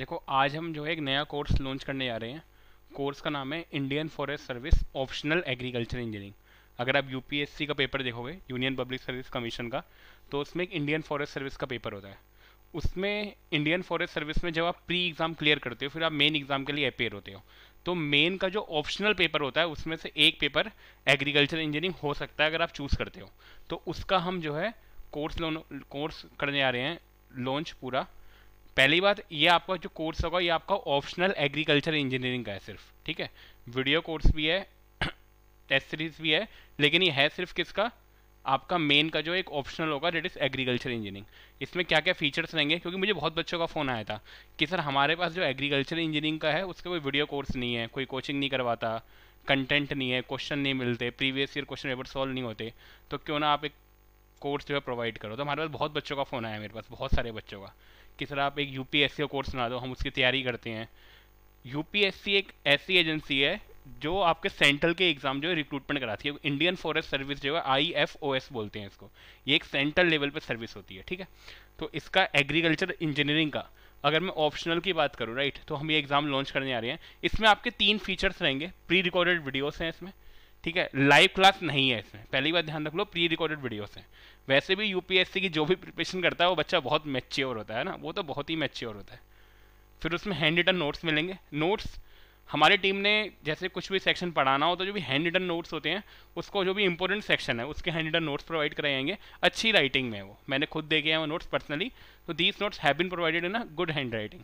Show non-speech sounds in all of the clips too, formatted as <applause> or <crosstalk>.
देखो आज हम जो है एक नया कोर्स लॉन्च करने जा रहे हैं कोर्स का नाम है Indian forest service optional agriculture engineering अगर आप यूपीएससी का पेपर देखोगे यूनियन पब्लिक सर्विस कमीशन का तो उसमें एक इंडियन फॉरेस्ट सर्विस का पेपर होता है उसमें इंडियन फॉरेस्ट सर्विस में जब आप प्री एग्ज़ाम क्लियर करते हो फिर आप मेन एग्ज़ाम के लिए अपेयर होते हो तो मेन का जो ऑप्शनल पेपर होता है उसमें से एक पेपर एग्रीकल्चर इंजीनियरिंग हो सकता है अगर आप चूज़ करते हो तो उसका हम जो है कोर्स लोन कोर्स करने आ रहे हैं लॉन्च पूरा पहली बात ये आपका जो कोर्स होगा ये आपका ऑप्शनल एग्रीकल्चर इंजीनियरिंग का है सिर्फ ठीक है वीडियो कोर्स भी है टेस्ट <clears throat> सीरीज भी है लेकिन ये है सिर्फ किसका आपका मेन का जो एक ऑप्शनल होगा डेट इज़ एग्रीकल्चर इंजीनियरिंग इसमें क्या क्या फीचर्स रहेंगे क्योंकि मुझे बहुत बच्चों का फ़ोन आया था कि सर हमारे पास जो एग्रीकल्चर इंजीनियरिंग का है उसका कोई वीडियो कोर्स नहीं है कोई कोचिंग नहीं करवाता कंटेंट नहीं है क्वेश्चन नहीं मिलते previous year question paper solve नहीं होते तो क्यों ना आप एक कोर्स जो है प्रोवाइड करो तो हमारे पास बहुत बच्चों का फ़ोन आया मेरे पास बहुत सारे बच्चों का कि सर आप एक यूपीएससी का कोर्स बना दो हम उसकी तैयारी करते हैं यूपीएससी एक ऐसी एजेंसी है जो आपके सेंट्रल के एग्ज़ाम जो है रिक्रूटमेंट कराती है इंडियन फॉरेस्ट सर्विस जो है आई एफ ओ एस बोलते हैं इसको ये एक सेंट्रल लेवल पर सर्विस होती है ठीक है तो इसका एग्रीकल्चर इंजीनियरिंग का अगर मैं ऑप्शनल की बात करूँ राइट तो हम ये एग्ज़ाम लॉन्च करने आ रहे हैं इसमें आपके तीन फीचर्स रहेंगे प्री रिकॉर्डेड वीडियोस हैं इसमें ठीक है लाइव क्लास नहीं है इसमें पहली बार ध्यान रख लो प्री रिकॉर्डेड वीडियोस हैं वैसे भी यूपीएससी की जो भी प्रिपरेशन करता है वो बच्चा बहुत मैच्योर होता है ना वो तो बहुत ही मैच्योर होता है फिर उसमें हैंड रिटन नोट्स मिलेंगे नोट्स हमारी टीम ने जैसे कुछ भी सेक्शन पढ़ाना हो तो जो भी हैंड रिटन नोट्स होते हैं उसको जो भी इंपॉर्टेंट सेक्शन है उसके हैंड रिटन नोट्स प्रोवाइड कराएंगे अच्छी राइटिंग में वो मैंने खुद देखे हैं वो नोट्स पर्सनली तो these notes have been provided in a good hand writing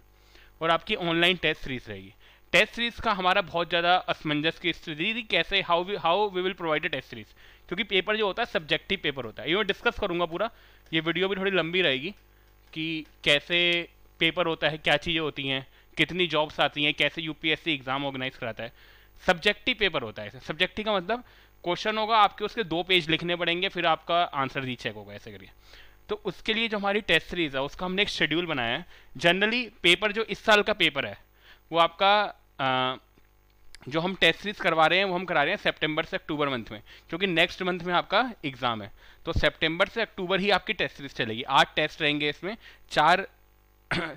और आपकी ऑनलाइन टेस्ट सीरीज रहेगी टेस्ट सीरीज का हमारा बहुत ज़्यादा असमंजस की स्थिति थी कैसे how we how we will provide a test series क्योंकि पेपर जो होता है सब्जेक्टिव पेपर होता है ये मैं डिस्कस करूँगा पूरा ये वीडियो भी थोड़ी लंबी रहेगी कि कैसे पेपर होता है क्या चीज़ें होती हैं कितनी जॉब्स आती हैं कैसे यूपीएससी एग्ज़ाम ऑर्गेनाइज कराता है सब्जेक्टिव पेपर होता है सब्जेक्टिव का मतलब क्वेश्चन होगा आपके उसके दो पेज लिखने पड़ेंगे फिर आपका आंसर भी चेक होगा ऐसे करिए तो उसके लिए जो हमारी टेस्ट सीरीज़ है उसका हमने एक शेड्यूल बनाया है जनरली पेपर जो इस साल का पेपर है वो आपका जो हम टेस्ट सीरीज करवा रहे हैं वो हम करा रहे हैं सितंबर से अक्टूबर मंथ में क्योंकि नेक्स्ट मंथ में आपका एग्ज़ाम है तो सितंबर से अक्टूबर ही आपकी टेस्ट सीरीज चलेगी आठ टेस्ट रहेंगे इसमें चार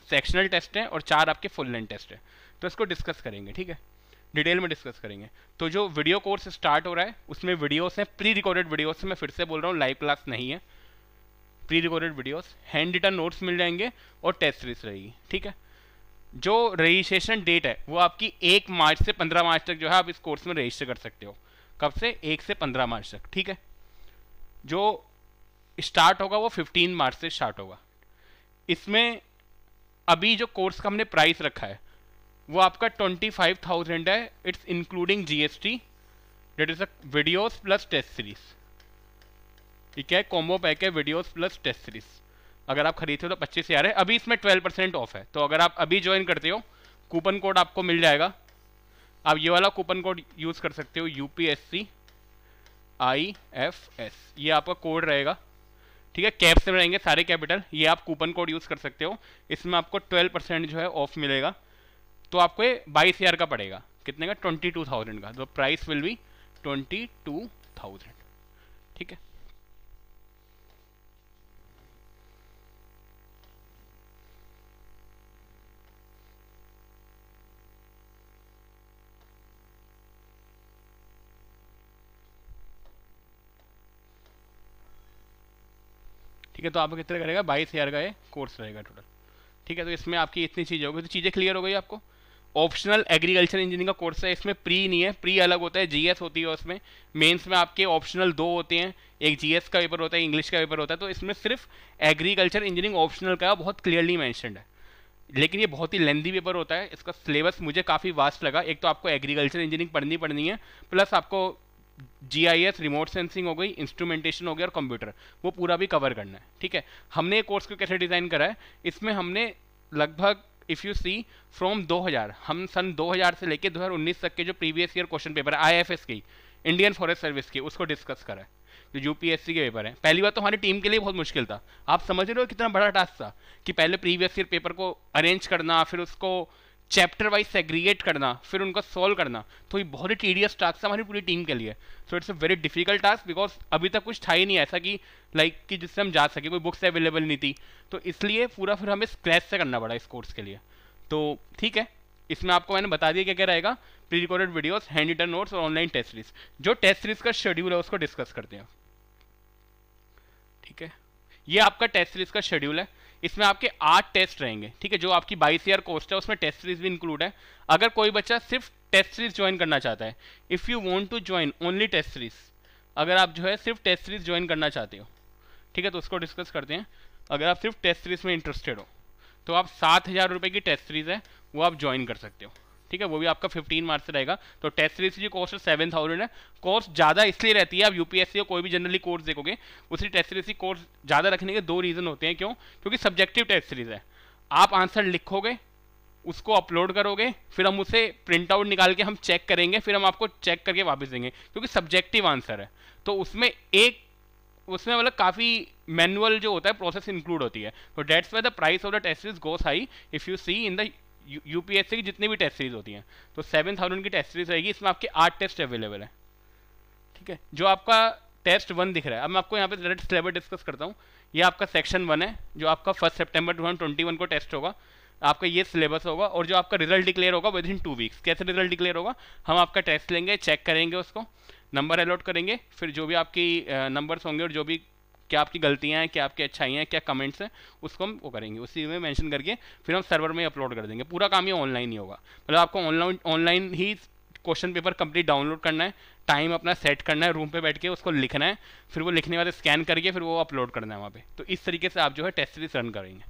सेक्शनल <clears throat> टेस्ट हैं और चार आपके फुल लेंथ टेस्ट हैं तो इसको डिस्कस करेंगे ठीक है डिटेल में डिस्कस करेंगे तो जो वीडियो कोर्स स्टार्ट हो रहा है उसमें वीडियोस हैं प्री रिकॉर्डेड वीडियोस मैं फिर से बोल रहा हूँ लाइव क्लास नहीं है pre recorded videos hand written notes मिल जाएंगे और टेस्ट सीरीज रहेगी ठीक है जो रजिस्ट्रेशन डेट है वो आपकी एक मार्च से पंद्रह मार्च तक जो है आप इस कोर्स में रजिस्टर कर सकते हो कब से एक से पंद्रह मार्च तक ठीक है जो स्टार्ट होगा वो फिफ्टीन मार्च से स्टार्ट होगा इसमें अभी जो कोर्स का हमने प्राइस रखा है वो आपका ट्वेंटी फाइव थाउजेंड है it's including G S T that is audios videos plus test series ठीक है कॉम्बो पैक है वीडियोज़ प्लस टेस्ट सीरीज़ अगर आप खरीदते हो तो पच्चीस हज़ार है अभी इसमें ट्वेल्व परसेंट ऑफ है तो अगर आप अभी ज्वाइन करते हो कूपन कोड आपको मिल जाएगा आप ये वाला कूपन कोड यूज़ कर सकते हो U P S C I F S ये आपका कोड रहेगा ठीक है कैप्स में रहेंगे सारे कैपिटल ये आप कूपन कोड यूज़ कर सकते हो इसमें आपको ट्वेल्व परसेंट जो है ऑफ मिलेगा तो आपको ये बाईस हज़ार का पड़ेगा कितने का ट्वेंटी टू थाउजेंड का तो price will be twenty two thousand ठीक है ठीक है तो आपका कितना रहेगा बाईस हज़ार का ये कोर्स रहेगा टोटल ठीक है तो इसमें आपकी इतनी चीज़ें होगी तो चीज़ें क्लियर हो गई आपको ऑप्शनल एग्रीकल्चर इंजीनियरिंग का कोर्स है इसमें प्री नहीं है प्री अलग होता है जीएस होती है उसमें मेंस में आपके ऑप्शनल दो होते हैं एक जीएस का पेपर होता है इंग्लिश का पेपर होता है तो इसमें सिर्फ एग्रीकल्चर इंजीनियरिंग ऑप्शनल का बहुत क्लियरली मैंशनड है लेकिन ये बहुत ही लेंदी पेपर होता है इसका सिलेबस मुझे काफ़ी वास्ट लगा एक तो आपको एग्रीकल्चर इंजीनियरिंग पढ़नी पड़नी है प्लस आपको G I S remote sensing हो गई इंस्ट्रूमेंटेशन हो गया और कंप्यूटर वो पूरा भी कवर करना है ठीक है हमने कोर्स को कैसे डिज़ाइन करा है इसमें हमने लगभग इफ़ यू सी फ्रॉम 2000 हम सन 2000 से लेके 2019 तक के जो प्रीवियस ईयर क्वेश्चन पेपर है आई एफ एस की इंडियन फॉरेस्ट सर्विस की उसको डिस्कस करा है जो यूपीएससी के पेपर हैं पहली बार तो हमारी टीम के लिए बहुत मुश्किल था आप समझ रहे हो कितना बड़ा टास्क था कि पहले प्रीवियस ईयर पेपर को अरेंज करना फिर उसको चैप्टर वाइज सेग्रीगेट करना फिर उनका सॉल्व करना तो ये बहुत ही टीडियस टास्क था हमारी पूरी टीम के लिए so it's a very difficult task because अभी तक कुछ था ही नहीं ऐसा कि लाइक like, कि जिससे हम जा सके कोई बुक्स अवेलेबल नहीं थी तो इसलिए पूरा फिर हमें स्क्रैच से करना पड़ा इस कोर्स के लिए तो ठीक है इसमें आपको मैंने बता दिया क्या क्या रहेगा pre recorded videos hand written notes और ऑनलाइन टेस्ट सीरीज जो टेस्ट सीरीज का शेड्यूल है उसको डिस्कस करते हैं ठीक है ये आपका टेस्ट सीरीज का शेड्यूल है इसमें आपके आठ टेस्ट रहेंगे ठीक है जो आपकी बाईस ईयर कोर्स है उसमें टेस्ट सीरीज भी इंक्लूड है अगर कोई बच्चा सिर्फ टेस्ट सीरीज ज्वाइन करना चाहता है if you want to join only test series अगर आप जो है सिर्फ टेस्ट सीरीज ज्वाइन करना चाहते हो ठीक है तो उसको डिस्कस करते हैं अगर आप सिर्फ टेस्ट सीरीज में इंटरेस्टेड हो तो आप सात हज़ार रुपये की टेस्ट सीरीज़ है वो आप ज्वाइन कर सकते हो ठीक है वो भी आपका फिफ्टीन मार्च से रहेगा तो टेस्ट सीरीज की जो कॉस्ट सेवन थाउजेंड है कॉस्ट ज़्यादा इसलिए रहती है आप यूपीएससी कोई भी जनरली कोर्स देखोगे उसी टेस्ट सीरीज की कोर्स ज़्यादा रखने के दो रीज़न होते हैं क्यों क्योंकि सब्जेक्टिव टेस्ट सीरीज है आप आंसर लिखोगे उसको अपलोड करोगे फिर हम उसे प्रिंट आउट निकाल के हम चेक करेंगे फिर हम आपको चेक करके वापस देंगे क्योंकि सब्जेक्टिव आंसर है तो उसमें एक उसमें मतलब काफ़ी मैनुअल जो होता है प्रोसेस इंक्लूड होती है तो that's way the price of the test is goes high if you see in the U P की जितनी भी टेस्ट सीरीज होती हैं तो सेवन थाउजेंड की टेस्ट सीरीज रहेगी इसमें आपके आठ टेस्ट अवेलेबल है ठीक है जो आपका टेस्ट वन दिख रहा है अब मैं आपको यहाँ पे डायरेक्ट सिलेबस डिस्कस करता हूँ ये आपका सेक्शन वन है जो आपका फर्स्ट सेप्टेम्बर टू को टेस्ट होगा आपका ये सिलेबस होगा और जो आपका रिजल्ट डिक्लेयर होगा विद इन टू वीक्स कैसे रिजल्ट डिक्लेयर होगा हम आपका टेस्ट लेंगे चेक करेंगे उसको नंबर अलॉट करेंगे फिर जो भी आपकी नंबर्स होंगे और जो भी क्या आपकी गलतियाँ हैं क्या आपकी अच्छाइयाँ हैं क्या कमेंट्स हैं उसको हम वो करेंगे उसी में मैंशन करके फिर हम सर्वर में अपलोड कर देंगे पूरा काम ये ऑनलाइन ही होगा मतलब आपको ऑनलाइन ऑनलाइन ही क्वेश्चन पेपर कंप्लीट डाउनलोड करना है टाइम अपना सेट करना है रूम पे बैठ के उसको लिखना है फिर वो लिखने वाले स्कैन करके फिर वो अपलोड करना है वहाँ पे तो इस तरीके से आप जो है टेस्ट सीरीज रन करेंगे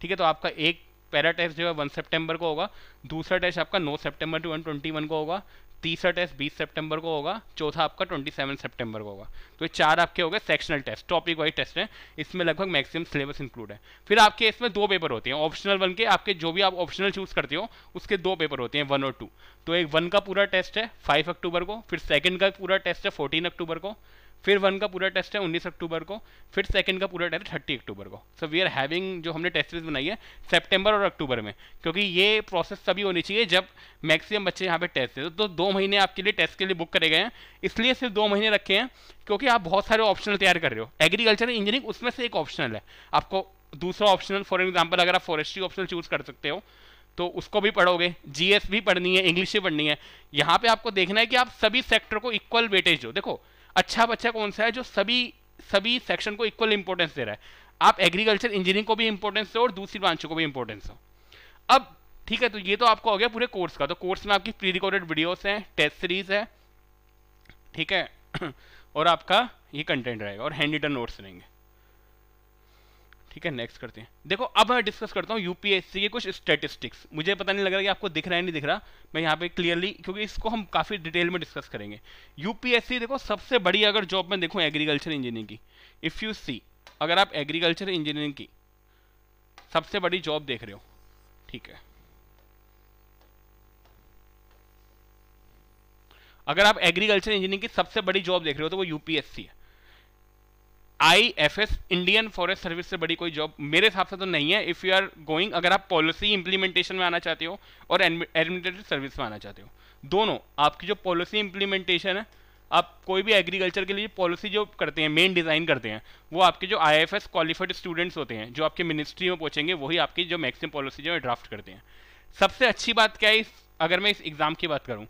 ठीक है तो आपका एक पैरा टेस्ट जो है वन सेप्टेम्बर को होगा दूसरा टेस्ट आपका नौ September two one twenty one को होगा तीसरा टेस्ट 20 सितंबर को होगा चौथा आपका 27 सितंबर को होगा तो ये चार आपके हो गए sectional test topic wise test है इसमें लगभग मैक्सिमम सिलेबस इंक्लूड है फिर आपके इसमें दो पेपर होते हैं ऑप्शनल वन के आपके जो भी आप ऑप्शनल चूज करते हो उसके दो पेपर होते हैं वन और टू तो एक वन का पूरा टेस्ट है फाइव अक्टूबर को फिर सेकेंड का पूरा टेस्ट है फोर्टीन अक्टूबर को फिर वन का पूरा टेस्ट है उन्नीस अक्टूबर को फिर सेकंड का पूरा टेस्ट है थर्टी अक्टूबर को सो वी आर हैविंग जो हमने टेस्ट सीरीज बनाई है सितंबर और अक्टूबर में क्योंकि ये प्रोसेस सभी होनी चाहिए जब मैक्सिमम बच्चे यहाँ पे टेस्ट दे तो दो महीने आपके लिए टेस्ट के लिए बुक करे गए हैं इसलिए सिर्फ दो महीने रखे हैं क्योंकि आप बहुत सारे ऑप्शनल तैयार कर रहे हो एग्रीकल्चर इंजीनियरिंग उसमें से एक ऑप्शनल है आपको दूसरा ऑप्शनल फॉर एग्जाम्पल अगर आप फॉरेस्ट्री ऑप्शनल चूज कर सकते हो तो उसको भी पढ़ोगे जीएस भी पढ़नी है इंग्लिश भी पढ़नी है यहाँ पे आपको देखना है कि आप सभी सेक्टर को इक्वल वेटेज दो देखो अच्छा बच्चा कौन सा है जो सभी सभी सेक्शन को इक्वल इंपॉर्टेंस दे रहा है आप एग्रीकल्चर इंजीनियरिंग को भी इंपॉर्टेंस दो और दूसरी ब्रांचों को भी इंपॉर्टेंस दो अब ठीक है तो ये तो आपको हो गया पूरे कोर्स का तो कोर्स में आपकी प्री रिकॉर्डेड वीडियोस हैं टेस्ट सीरीज है ठीक है <clears throat> और आपका ये कंटेंट रहेगा और हैंड रिटन नोट्स रहेंगे ठीक है नेक्स्ट करते हैं देखो अब मैं डिस्कस करता हूँ यूपीएससी के कुछ स्टेटिस्टिक्स मुझे पता नहीं लग रहा कि आपको दिख रहा है नहीं दिख रहा मैं यहाँ पे क्लियरली क्योंकि इसको हम काफ़ी डिटेल में डिस्कस करेंगे यूपीएससी देखो सबसे बड़ी अगर जॉब में देखूँ एग्रीकल्चर इंजीनियरिंग की इफ़ यू सी अगर आप एग्रीकल्चर इंजीनियरिंग की सबसे बड़ी जॉब देख रहे हो ठीक है अगर आप एग्रीकल्चर इंजीनियरिंग की सबसे बड़ी जॉब देख रहे हो तो वो यूपीएससी है I F S Indian forest service से बड़ी कोई जॉब मेरे हिसाब से तो नहीं है इफ़ यू आर गोइंग अगर आप पॉलिसी इंप्लीमेंटेशन में आना चाहते हो और एडमिनिस्ट्रेटिव सर्विस में आना चाहते हो दोनों आपकी जो पॉलिसी इंप्लीमेंटेशन है आप कोई भी एग्रीकल्चर के लिए पॉलिसी जो करते हैं मेन डिज़ाइन करते हैं वो आपके जो I F S qualified students होते हैं जो आपके मिनिस्ट्री में पहुँचेंगे वही आपकी जो मैक्सिमम पॉलिसी जो है ड्राफ्ट करते हैं सबसे अच्छी बात क्या है अगर मैं इस एग्ज़ाम की बात करूँ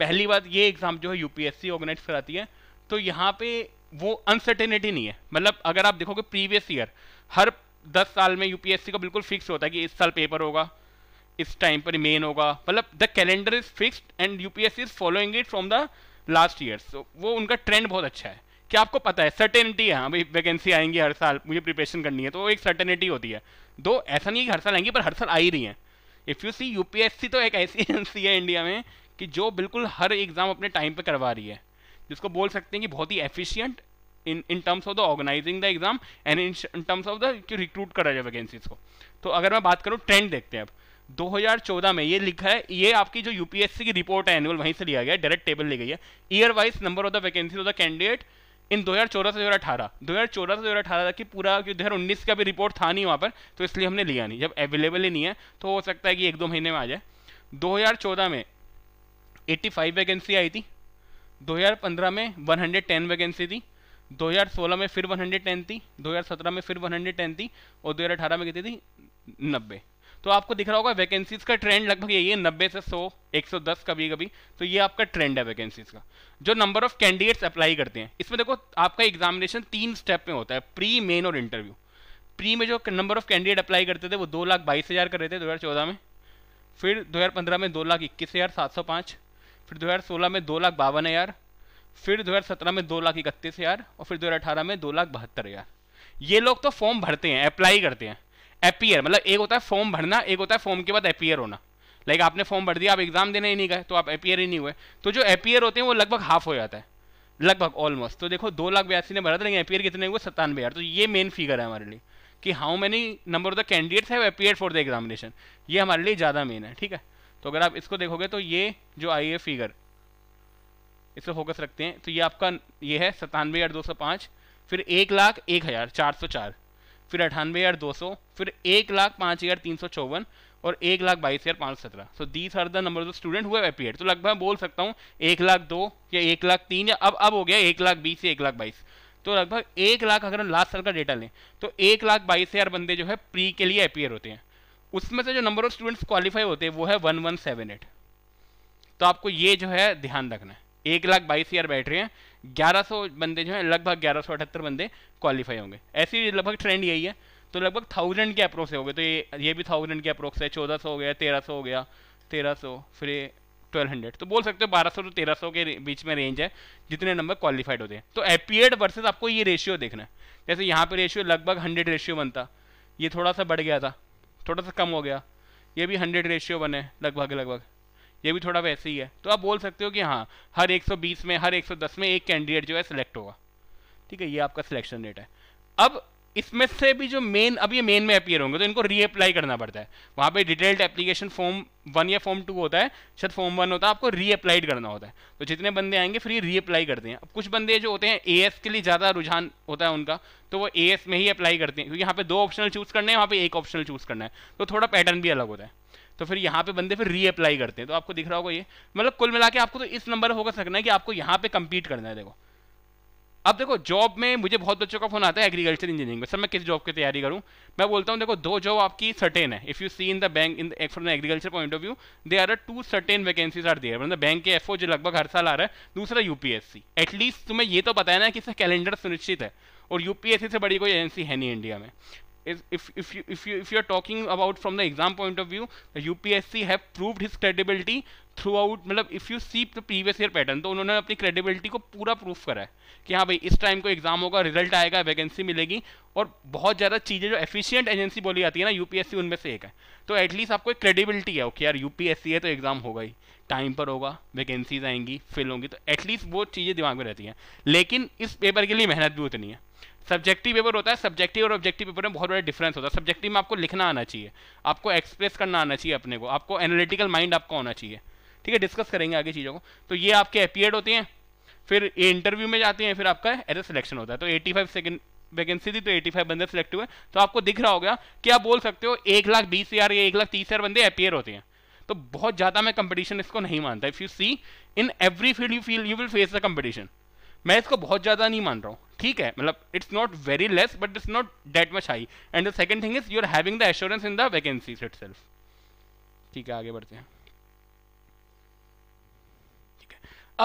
पहली बात ये एग्ज़ाम जो है यूपीएससी ऑर्गेनाइज कराती है तो यहाँ पे वो अनसर्टेनिटी नहीं है मतलब अगर आप देखोगे प्रीवियस ईयर हर दस साल में यूपीएससी का बिल्कुल फिक्स होता है कि इस साल पेपर होगा इस टाइम पर मेन होगा मतलब the calendar is fix and UPSC is following it from the last year so वो उनका ट्रेंड बहुत अच्छा है कि आपको पता है सर्टेनिटी है हाँ भाई वैकेंसी आएंगी हर साल मुझे प्रिपरेशन करनी है तो एक सर्टेनिटी होती है दो ऐसा नहीं है कि हर साल आएंगी पर हर साल आ ही रही हैं इफ़ यू सी यूपीएससी तो एक ऐसी एजेंसी <laughs> है इंडिया में कि जो बिल्कुल हर एग्ज़ाम अपने टाइम पर करवा रही है जिसको बोल सकते हैं कि बहुत ही efficient in in terms of the organising the exam and in terms of the recruit करा जाए वैकेंसीज को तो अगर मैं बात करूँ ट्रेंड देखते हैं अब 2014 में ये लिखा है ये आपकी जो यूपीएससी की रिपोर्ट है एनुअल वहीं से लिया गया डायरेक्ट टेबल ली गई है year wise number of the vacancy of the candidate in 2014 से 2018 2014 से 2018 तक की पूरा दो हज़ार उन्नीस का भी रिपोर्ट था नहीं वहाँ पर तो इसलिए हमने लिया नहीं जब अवेलेबल ही नहीं है तो हो सकता है कि एक दो महीने में आ जाए 2014 में 85 वैकेंसी आई थी 2015 में 110 वैकेंसी थी 2016 में फिर 110 थी 2017 में फिर 110 थी और 2018 में कितनी थी नब्बे तो आपको दिख रहा होगा वैकेंसीज का ट्रेंड लगभग यही है नब्बे से 100 110 कभी कभी तो ये आपका ट्रेंड है वैकेंसीज का जो नंबर ऑफ कैंडिडेट्स अप्लाई करते हैं इसमें देखो आपका एग्जामिनेशन तीन स्टेप में होता है प्री मेन और इंटरव्यू प्री में जो नंबर ऑफ कैंडिडेट अप्लाई करते थे वो दो लाख बाईस हज़ार कर रहे थे चौदह में फिर 2015 में दो लाख इक्कीस हज़ार सात सौ पाँच फिर दो हज़ार सोलह में दो लाख बावन हज़ार फिर दो हज़ार सत्रह में दो लाख इकतीस हज़ार और फिर दो हज़ार अठारह में दो लाख बहत्तर हज़ार ये लोग तो फॉर्म भरते हैं अप्लाई करते हैं अपीयर मतलब एक होता है फॉर्म भरना एक होता है फॉर्म के बाद अपीयर होना लाइक आपने फॉर्म भर दिया आप एग्जाम देने ही नहीं गए तो आप अपीयर ही नहीं हुए तो जो अपीयर होते हैं वो लगभग हाफ हो जाता है लगभग ऑलमोस्ट तो देखो दो लाख बयासी ने भरा था लेकिन अपीयर कितने हुए सत्तानवे हज़ार तो ये मेन फिगर है हमारे लिए कि how many number of the candidates है अपीयर फॉर द एग्जामिनेशन ये हमारे लिए ज़्यादा मेन है ठीक है तो अगर आप इसको देखोगे तो ये जो आई है फिगर इस पर फोकस रखते हैं तो ये आपका ये है सतानवे हज़ार दो सौ पाँच फिर एक लाख एक हज़ार चार सौ चार फिर अठानवे हज़ार दो सौ फिर एक लाख पाँच हज़ार तीन सौ चौवन और एक लाख बाईस हज़ार पाँच सौ सत्रह so these are the number of student हुआ एपीएड तो लगभग बोल सकता हूँ एक लाख दो या एक लाख तीन या अब अब हो गया एक लाख बीस या एक लाख बाईस तो लगभग एक लाख अगर हम लास्ट साल का डेटा लें तो एक लाख बाईस हज़ार बंदे जो है प्री के लिए अपीयर होते हैं उसमें से जो नंबर ऑफ स्टूडेंट्स क्वालिफाई होते हैं वो है वन वन सेवन एट तो आपको ये जो है ध्यान रखना है एक लाख बाईस हज़ार बैठ रहे हैं ग्यारह सौ बंदे जो हैं लगभग ग्यारह सौ अठहत्तर बंदे क्वालिफाई होंगे ऐसी लगभग ट्रेंड यही है तो लगभग थाउजेंड के अप्रोक्स हो गए तो ये ये भी थाउजेंड के अप्रोक्स है चौदह सौ हो गया तेरह सौ हो गया तेरह सौ फिर ट्वेल्व हंड्रेड तो बोल सकते हो बारह सौ तो तेरह सौ के बीच में रेंज है जितने नंबर क्वालिफाइड होते हैं तो एपीएड वर्सेज आपको ये रेशियो देखना है जैसे यहाँ पे रेशियो लगभग हंड्रेड रेशियो बनता ये थोड़ा सा बढ़ गया था थोड़ा सा कम हो गया ये भी हंड्रेड रेशियो बने लगभग लगभग ये भी थोड़ा वैसे ही है तो आप बोल सकते हो कि हाँ हर 120 में हर 110 में एक कैंडिडेट जो है सिलेक्ट होगा ठीक है ये आपका सिलेक्शन रेट है अब इसमें से भी जो मेन अब ये मेन में अपियर होंगे तो इनको रीअप्लाई करना पड़ता है वहां पे डिटेल्ड एप्लीकेशन फॉर्म वन या फॉर्म टू होता है शायद फॉर्म वन होता है आपको रीअप्लाइड करना होता है तो जितने बंदे आएंगे फिर ये रीअप्लाई करते हैं अब कुछ बंदे जो होते हैं ए के लिए ज़्यादा रुझान होता है उनका तो वो ए में ही अप्लाई करते हैं क्योंकि यहाँ पे दो ऑप्शनल चूज़ करने हैं वहाँ पे एक ऑप्शनल चूज़ करना है तो थोड़ा पैटर्न भी अलग होता है तो फिर यहाँ पे बंदे फिर रीअप्लाई करते हैं तो आपको दिख रहा होगा ये मतलब कुल मिला के आपको तो इस नंबर पर सकना है कि आपको यहाँ पे कम्पीट करना है देखो अब देखो जॉब में मुझे बहुत बच्चों का फोन आता है एग्रीकल्चर इंजीनियरिंग में सर मैं किस जॉब की तैयारी करूँ मैं बोलता हूँ देखो दो जॉब आपकी सर्टेन है if you see in the bank in from agriculture point of view they are two certain vacancies are there मतलब बैंक के एफ जो लगभग हर साल आ रहा है दूसरा यूपीएससी एटलीस्ट तुम्हें ये तो बताया ना कि इसका कैलेंडर सुनिश्चित है और यूपीएससी से बड़ी कोई एजेंसी है नहीं इंडिया में if if if you if you if you are talking about from the exam point of view UPSC have proved his credibility throughout मतलब if you see the previous year pattern तो उन्होंने अपनी credibility को पूरा proof करा है कि हाँ भाई इस टाइम को एग्जाम होगा रिजल्ट आएगा वैकेंसी मिलेगी और बहुत ज़्यादा चीज़ें जो एफिशिएंट एजेंसी बोली जाती है ना यूपीएससी उनमें से एक है तो एटलीस्ट आपको एक क्रेडिबिलिटी है ओके यार यूपीएससी है तो एग्जाम होगा ही टाइम पर होगा वैकेंसीज आएंगी फिल होंगी तो एटलीस्ट वो चीज़ें दिमाग में रहती हैं लेकिन इस पेपर के लिए मेहनत भी उतनी है सब्जेक्टिव पेपर होता है सब्जेक्टिव और ऑब्जेक्टिव पेपर में बहुत बड़ा डिफरेंस होता है सब्जेक्टिव में आपको लिखना आना चाहिए आपको एक्सप्रेस करना आना चाहिए अपने को आपको एनालिटिकल माइंड आपका होना चाहिए ठीक है डिस्कस करेंगे आगे चीज़ों को तो ये आपके एपियड होते हैं फिर ये इंटरव्यू में जाते हैं फिर आपका एज ए सिलेक्शन होता है तो एटी फाइव वैकेंसी थी तो एटी फाइव बंदे सिलेक्ट हुए तो आपको दिख रहा होगा कि आप बोल सकते हो एक लाख बीस हज़ार या एक लाख तीस हज़ार बंदे अपियर होते हैं तो बहुत ज़्यादा मैं कंपटीशन इसको नहीं मानता if you see in every field you feel you will face the competition मैं इसको बहुत ज़्यादा नहीं मान रहा हूँ ठीक है मतलब it's not very less but it's not that much high and the second thing is you are having the assurance in the vacancy it ठीक है आगे बढ़ते हैं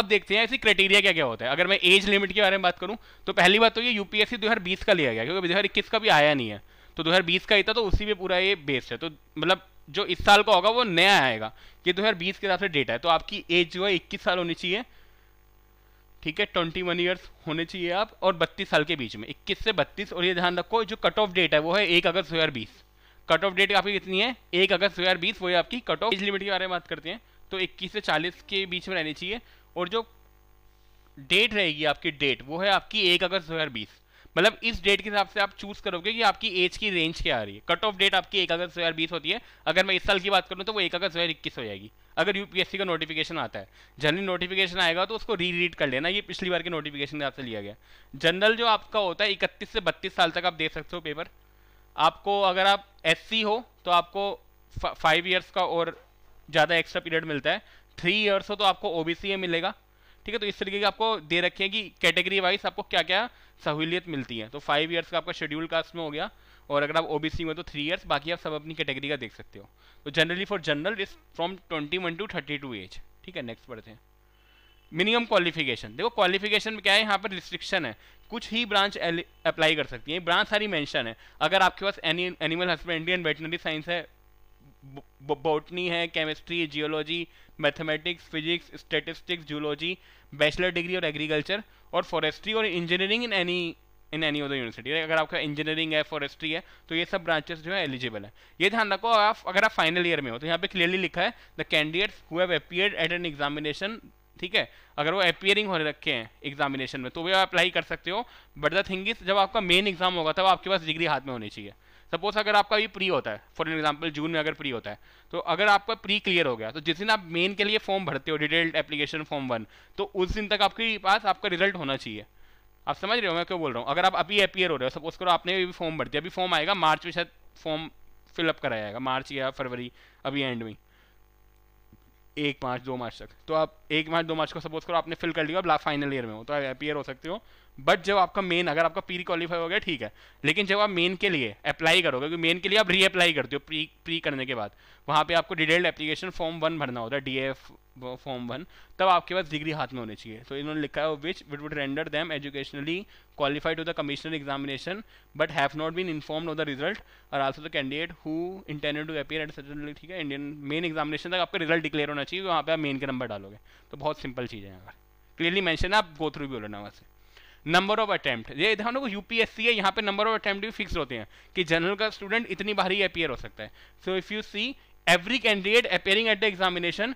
अब देखते हैं ऐसी क्राइटेरिया क्या क्या होता है अगर मैं एज लिमिट के बारे में बात करूं तो पहली बात तो ये यूपीएससी बीस का लिया गया क्योंकि दो इक्कीस का भी आया नहीं है तो बीस का ही था तो उसी पे पूरा ये बेस्ड है तो मतलब जो इस साल का होगा वो नया आएगा कि बीस के हिसाब से डेट है तो आपकी एज जो है इक्कीस साल होनी चाहिए ठीक है ट्वेंटी वन ईयर्स होने चाहिए आप और बत्तीस साल के बीच में इक्कीस से बत्तीस और ये ध्यान रखो जो कट ऑफ डेट है वो है एक अगस्त दो हज़ार बीस कट ऑफ डेट आपकी कितनी है एक अगस्त दो हज़ार बीस वो आपकी कट ऑफ एज लिमिट के बारे में बात करते हैं तो इक्कीस से चालीस के बीच में रहनी चाहिए और जो डेट रहेगी आपकी डेट वो है आपकी एक अगस्त दो हज़ार बीस मतलब इस डेट के हिसाब से आप चूज करोगे कि आपकी एज की रेंज क्या आ रही है कट ऑफ डेट आपकी एक अगस्त दो हज़ार बीस होती है अगर मैं इस साल की बात करूँ तो वो एक अगस्त दो हज़ार इक्कीस हो जाएगी अगर यूपीएससी का नोटिफिकेशन आता है जनरल नोटिफिकेशन आएगा तो उसको री रीड कर लेना ये पिछली बार के नोटिफिकेशन के आपसे लिया गया जनरल जो आपका होता है इकतीस से बत्तीस साल तक आप दे सकते हो पेपर आपको अगर आप एस हो तो आपको फाइव ईयर्स का और ज़्यादा एक्स्ट्रा पीरियड मिलता है थ्री ईयर्स हो तो आपको ओ में मिलेगा ठीक है तो इस तरीके की आपको दे रखे हैं कि कैटेगरी वाइज आपको क्या क्या सहूलियत मिलती है तो फाइव ईयर्स का आपका शेड्यूल कास्ट में हो गया और अगर आप ओबीसी में तो थ्री ईयर्स बाकी आप सब अपनी कैटेगरी का देख सकते हो तो generally for general is from twenty one to thirty two age ठीक है नेक्स्ट पढ़ते हैं मिनिमम क्वालिफिकेशन देखो क्वालिफिकेशन में क्या है यहाँ पर रिस्ट्रिक्शन है कुछ ही ब्रांच अप्लाई कर सकती है ब्रांच सारी मेंशन है अगर आपके पास any animal husbandry and veterinary science है बोटनी है chemistry geology mathematics physics statistics zoology bachelor degree और एग्रीकल्चर और फॉरेस्ट्री और engineering in any in any other university अगर आपका इंजीनियरिंग है फॉरेस्ट्री है तो ये सब ब्रांचेस जो है एलिजिबल है ये ध्यान रखो आप अगर आप फाइनल ईयर में हो तो यहाँ पे क्लियरली लिखा है the candidates who have appeared at an examination ठीक है अगर वो अपियरिंग हो रखे हैं एग्जामिनेशन में तो वे अप्लाई कर सकते हो बट द थिंग इज जब आपका मेन एग्जाम होगा तब आपके पास डिग्री हाथ में होनी चाहिए सपोज अगर आपका भी प्री होता है फॉर एग्जाम्पल जून में अगर प्री होता है तो अगर आपका प्री क्लियर हो गया तो जिस दिन आप मेन के लिए फॉर्म भरते हो डिटेल्ड एप्लीकेशन फॉर्म वन तो उस दिन तक आपके पास आपका रिजल्ट होना चाहिए आप समझ रहे हो मैं क्यों बोल रहा हूँ अगर आप अभी अपियर हो रहे हो सपोज करो आपने भी फॉर्म भर दिया अभी फॉर्म आएगा मार्च में शायद फॉर्म फिलअप कराया जाएगा मार्च या फरवरी अभी एंड में एक मार्च दो मार्च तक तो आप एक मार्च दो मार्च को सपोज करो आपने फिल कर लिया अब फाइनल ईयर में हो तो आप अपियर हो सकते हो बट जब आपका मेन अगर आपका प्री क्वालिफाई हो गया ठीक है लेकिन जब आप मेन के लिए अप्लाई करोगे क्योंकि मेन के लिए आप री अप्लाई करते हो प्री प्री करने के बाद वहाँ पे आपको डिटेल्ड एप्लीकेशन फॉर्म वन भरना होता है डी एफ फॉर्म वन तब आपके पास डिग्री हाथ में होनी चाहिए तो इन्होंने लिखा है which it would render them educationally qualified to the commissioner examination but have not been inform of the result और also the candidate who intended to appear at suddenly ठीक है इंडियन मेन एग्जामिनेशन तक आपका result declare होना चाहिए वहाँ पर आप मेन के नंबर डालोगे तो बहुत सिंपल चीज़ है यहाँ पर क्लियरली मैंशन आप गो थ्रू भी बोलना वहाँ से नंबर ऑफ अटैम्प्ट ये ध्यान रखो यूपीएससी है यहाँ पे नंबर ऑफ अटैम्प्ट भी फिक्स होते हैं कि जनरल का स्टूडेंट इतनी बार ही अपेयर हो सकता है so if you see every candidate appearing at the examination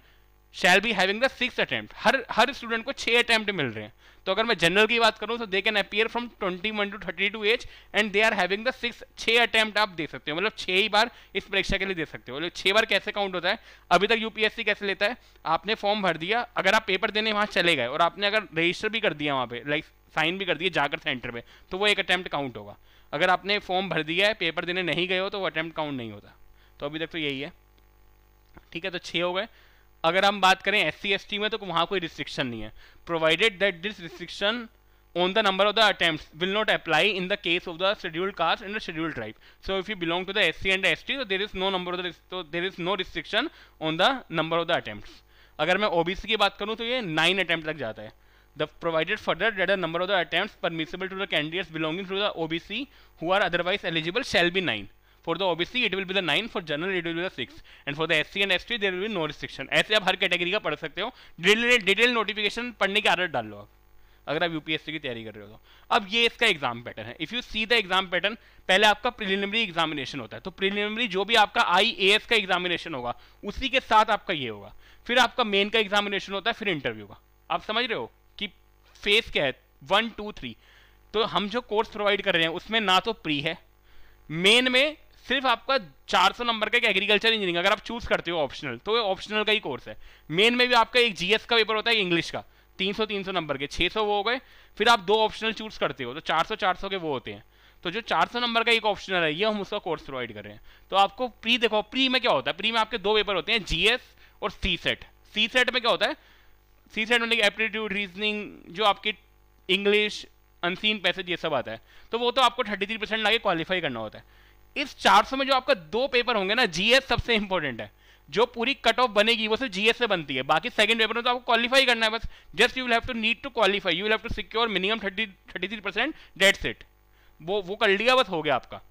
shall be having the six attempt हर हर स्टूडेंट को छः अटैम्प्ट मिल रहे हैं तो अगर मैं जनरल की बात करूँ तो they can appear from twenty one to thirty two age and they are having the six छः अटैम्प्ट आप दे सकते हो मतलब छः ही बार इस परीक्षा के लिए दे सकते हो मतलब छः बार कैसे काउंट होता है अभी तक यूपीएससी कैसे लेता है आपने फॉर्म भर दिया अगर आप पेपर देने वहाँ चले गए और आपने अगर रजिस्टर भी कर दिया वहाँ पर लाइक साइन भी कर दिया जाकर सेंटर पर तो वो एक अटैम्प्ट काउंट होगा अगर आपने फॉर्म भर दिया है पेपर देने नहीं गए हो तो वो अटैम्प्ट काउंट नहीं होता तो अभी तक तो यही है ठीक है तो छः हो गए अगर हम बात करें एस सी में तो वहाँ कोई रिस्ट्रिक्शन नहीं है provided that this restriction on the number of the attempts will not apply in the case of the scheduled caste and the scheduled tribe. So if you belong to the SC and the ST, so there is no number of the so there is no restriction on the number of the attempts. अगर मैं OBC की बात करूँ तो ये nine attempt तक जाता है the provided further that the number of the attempt permissible to the candidates belonging to the OBC who are otherwise eligible shall be nine for the OBC it will be the nine for general it will be the six and for the S C and S T there will be no restriction ऐसे आप हर category का पढ़ सकते हो detail notification पढ़ने की आदत डाल लो आप अगर आप यूपीएससी की तैयारी कर रहे हो तो अब ये इसका एग्जाम पैटर्न है if you see the exam pattern पहले आपका प्रिलिमिनरी एग्जामिनेशन होता है तो प्रिलिमिनरी जो भी आपका आई का एग्जामिनेशन होगा उसी के साथ आपका ये होगा फिर आपका मेन का एग्जामिनेशन होता है फिर इंटरव्यू का आप समझ रहे हो कि फेस क्या है वन टू थ्री तो हम जो कोर्स प्रोवाइड कर रहे हैं उसमें ना तो प्री है मेन में सिर्फ आपका 400 नंबर का एक एग्रीकल्चर इंजीनियरिंग अगर आप चूज करते हो ऑप्शनल तो ऑप्शनल का ही कोर्स है मेन में भी आपका एक जीएस का पेपर होता है इंग्लिश का 300 300 नंबर के 600 वो हो गए फिर आप दो ऑप्शनल चूज करते हो तो 400 400 के वो होते हैं तो जो 400 नंबर का एक ऑप्शनल है ये हम उसका कोर्स प्रोवाइड कर रहे हैं तो आपको प्री देखो प्री में क्या होता है प्री में आपके दो पेपर होते हैं जीएस और सी सेट सी सेट में क्या होता है सी सेट मतलब एप्टीट्यूड रीजनिंग जो आपकी इंग्लिश अनसीन पैसेज ये सब आता है तो वो तो आपको थर्टी थ्री परसेंट लागे क्वालिफाई करना होता है इस 400 में जो आपका दो पेपर होंगे ना जीएस सबसे इंपॉर्टेंट है जो पूरी कट ऑफ बनेगी वो सिर्फ जीएस से बनती है बाकी सेकंड पेपर में तो आपको क्वालिफाई करना है बस just you have to need to qualify you have to secure minimum thirty thirty three percent that CSAT वो वो कर लिया बस हो गया आपका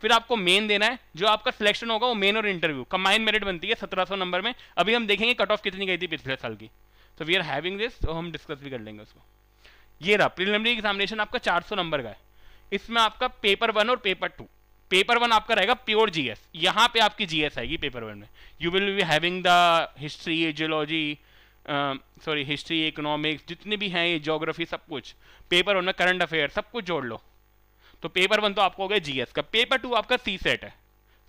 फिर आपको मेन देना है जो आपका सिलेक्शन होगा वो मेन और इंटरव्यू कंबाइन मेरिट बनती है सत्रह नंबर में अभी हम देखेंगे कट ऑफ कितनी गई थी पिछले साल की तो वी आर हैविंग दिस तो हम डिस्कस भी कर लेंगे उसको ये रहा प्रिलिमिनरी एग्जामिनेशन आपका 400 नंबर का है इसमें आपका पेपर वन और पेपर टू पेपर वन आपका रहेगा प्योर जीएस यहाँ पे आपकी जीएस आएगी पेपर वन में you will be having the history geology sorry history economics जितने भी हैं ये जोग्राफी सब कुछ पेपर वन में करंट अफेयर सब कुछ जोड़ लो तो पेपर वन तो आपको हो गया जीएस का पेपर टू आपका सी सेट है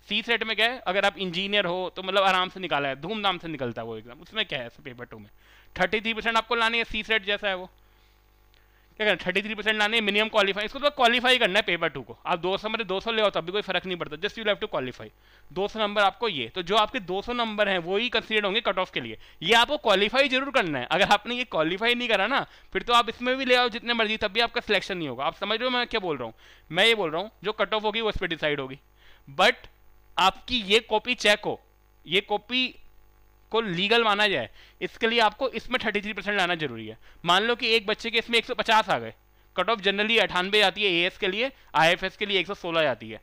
सी सेट में क्या है अगर आप इंजीनियर हो तो मतलब आराम से निकाला है धूमधाम से निकलता है वो एग्जाम उसमें क्या है पेपर टू में थर्टी थ्री परसेंट आपको लानी है सी सेट जैसा है वो क्या करना थर्टी थ्री परसेंट लाने मिनिमम क्वालिफाई इसको तो क्वालिफाई करना है पेपर टू को आप दो सौ मेरे दो सौ ले आओ तो अभी कोई फर्क नहीं पड़ता just you have to qualify दो सौ नंबर आपको ये तो जो आपके दो सौ नंबर हैं वो ही कंसिडर होंगे कट ऑफ के लिए ये आपको क्वालिफाई जरूर करना है अगर आपने ये क्वालिफाई नहीं करा ना फिर तो आप इसमें भी ले आओ जितने मर्जी तब भी आपका सिलेक्शन नहीं होगा आप समझ रहे हो मैं क्या बोल रहा हूँ मैं ये बोल रहा हूँ जो कट ऑफ होगी वो उस पर डिसाइड होगी बट आपकी ये कॉपी चेक हो ये कॉपी को लीगल माना जाए इसके लिए आपको इसमें थर्टी थ्री परसेंट लाना जरूरी है मान लो कि एक बच्चे के इसमें एक सौ पचास आ गए कट ऑफ जनरली अठानवे आती है ए के लिए आई के लिए एक सौ सोलह आती है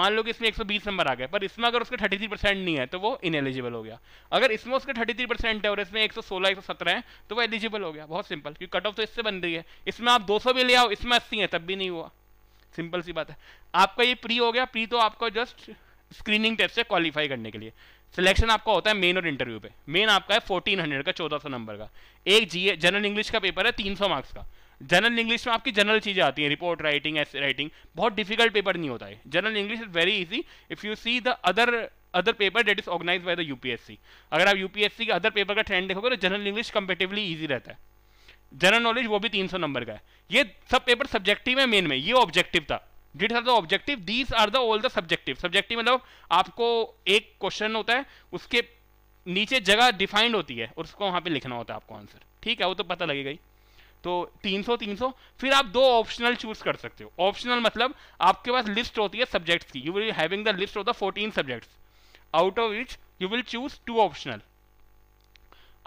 मान लो कि इसमें एक सौ बीस नंबर आ गए पर इसमें अगर उसके थर्टी थ्री परसेंट नहीं है तो वो इनएलिजिबल हो गया अगर इसमें उसके थर्टी थ्री परसेंट है और इसमें एक एक सौ सोलह सौ सत्रह है तो वो एलिजिबल हो गया बहुत सिंपल क्योंकि कट ऑफ तो इससे बन रही है इसमें आप दो सौ भी ले आओ इसमें अस्सी है तब भी नहीं हुआ सिंपल सी बात है आपका ये प्री हो गया प्री तो आपको जस्ट स्क्रीनिंग टेस्ट से क्वालिफाई करने के लिए सिलेक्शन आपका होता है मेन और इंटरव्यू पे मेन आपका है फोर्टीन हंड्रेड का चौदह सौ नंबर का एक जी जनरल इंग्लिश का पेपर है तीन सौ मार्क्स का जनरल इंग्लिश में आपकी जनरल चीज़ें आती हैं रिपोर्ट राइटिंग एस राइटिंग बहुत डिफिकल्ट पेपर नहीं होता है general English is very easy if you see the other other paper that is organise by the UPSC अगर आप यूपीएससी के अदर पेपर का ट्रेंड देखोगे तो जनरल इंग्लिश कंपेटिवली ईजी रहता है जनरल नॉलेज वो भी तीन सौ नंबर का है ये सब पेपर सब्जेक्टिव है मेन में ये ऑब्जेक्टिव था that are the objective these are the all the subjective subjective मतलब आपको एक क्वेश्चन होता है उसके नीचे जगह डिफाइंड होती है और उसको वहां पे लिखना होता है आपको आंसर ठीक है वो तो पता लगेगा ही तो 300 300 फिर आप दो ऑप्शनल चूज कर सकते हो ऑप्शनल मतलब आपके पास लिस्ट होती है सब्जेक्ट्स की you will having the list of the 14 subjects out of which you will choose two optional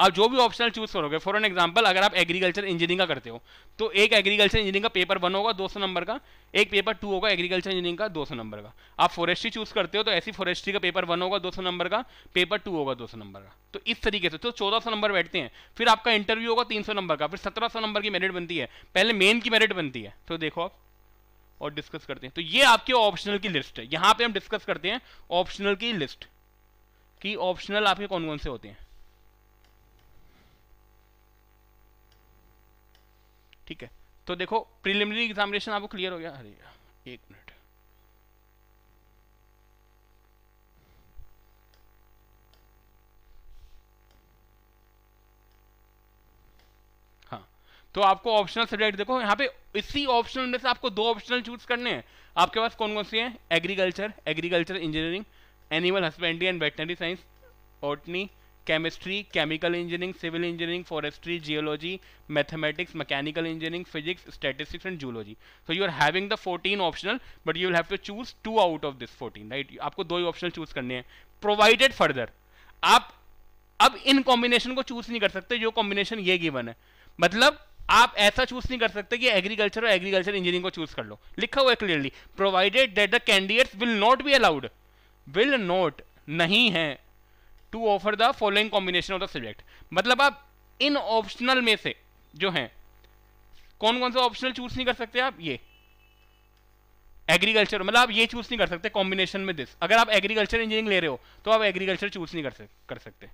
आप जो भी ऑप्शनल चूज करोगे फॉर एन एग्जाम्पल अगर आप एग्रीकल्चर इंजीनियरिंग का करते हो तो एक एग्रीकल्चर इंजीनियरिंग का पेपर वन होगा 200 नंबर का एक पेपर टू होगा एग्रीकल्चर इंजीनियरिंग का 200 नंबर का आप फॉरेस्ट्री चूज करते हो तो ऐसी फॉरेस्ट्री का पेपर वन होगा 200 नंबर का पेपर टू होगा 200 नंबर का तो इस तरीके से तो चौदह नंबर बैठते हैं फिर आपका इंटरव्यू होगा तीन नंबर का फिर सत्रह नंबर की मेरिट बनती है पहले मेन की मेरिट बनती है तो देखो आप और डिस्कस करते हैं तो ये आपके ऑप्शनल की लिस्ट है यहाँ पे हम डिस्कस करते हैं ऑप्शनल की लिस्ट कि ऑप्शनल आपके कौन कौन से होते हैं ठीक है तो देखो प्रिलिमिनरी एग्जामिनेशन आपको क्लियर हो गया अरे एक मिनट हाँ तो आपको ऑप्शनल सब्जेक्ट देखो यहाँ पे इसी ऑप्शनल में से आपको दो ऑप्शनल चूज करने हैं आपके पास कौन कौन सी हैं agriculture agriculture engineering animal husbandry and veterinary science botany chemistry chemical engineering civil engineering forestry geology mathematics mechanical engineering physics statistics and zoology so you are having the fourteen optional but you will have to choose two out of this fourteen right आपको दो ही optional choose करने हैं provided further आप अब in combination को choose नहीं कर सकते जो कॉम्बिनेशन ये गिवन है मतलब आप ऐसा चूज नहीं कर सकते कि एग्रीकल्चर और एग्रीकल्चर इंजीनियरिंग को चूज कर लो लिखा हुआ है clearly provided that the candidates will not be allowed will not नहीं है to offer the following combination of the subject मतलब आप इन ऑप्शनल में से जो हैं कौन कौन सा ऑप्शनल चूज नहीं कर सकते आप ये एग्रीकल्चर मतलब आप ये चूज नहीं कर सकते कॉम्बिनेशन में दिस अगर आप एग्रीकल्चर इंजीनियरिंग ले रहे हो तो आप एग्रीकल्चर चूज नहीं कर, सक, कर सकते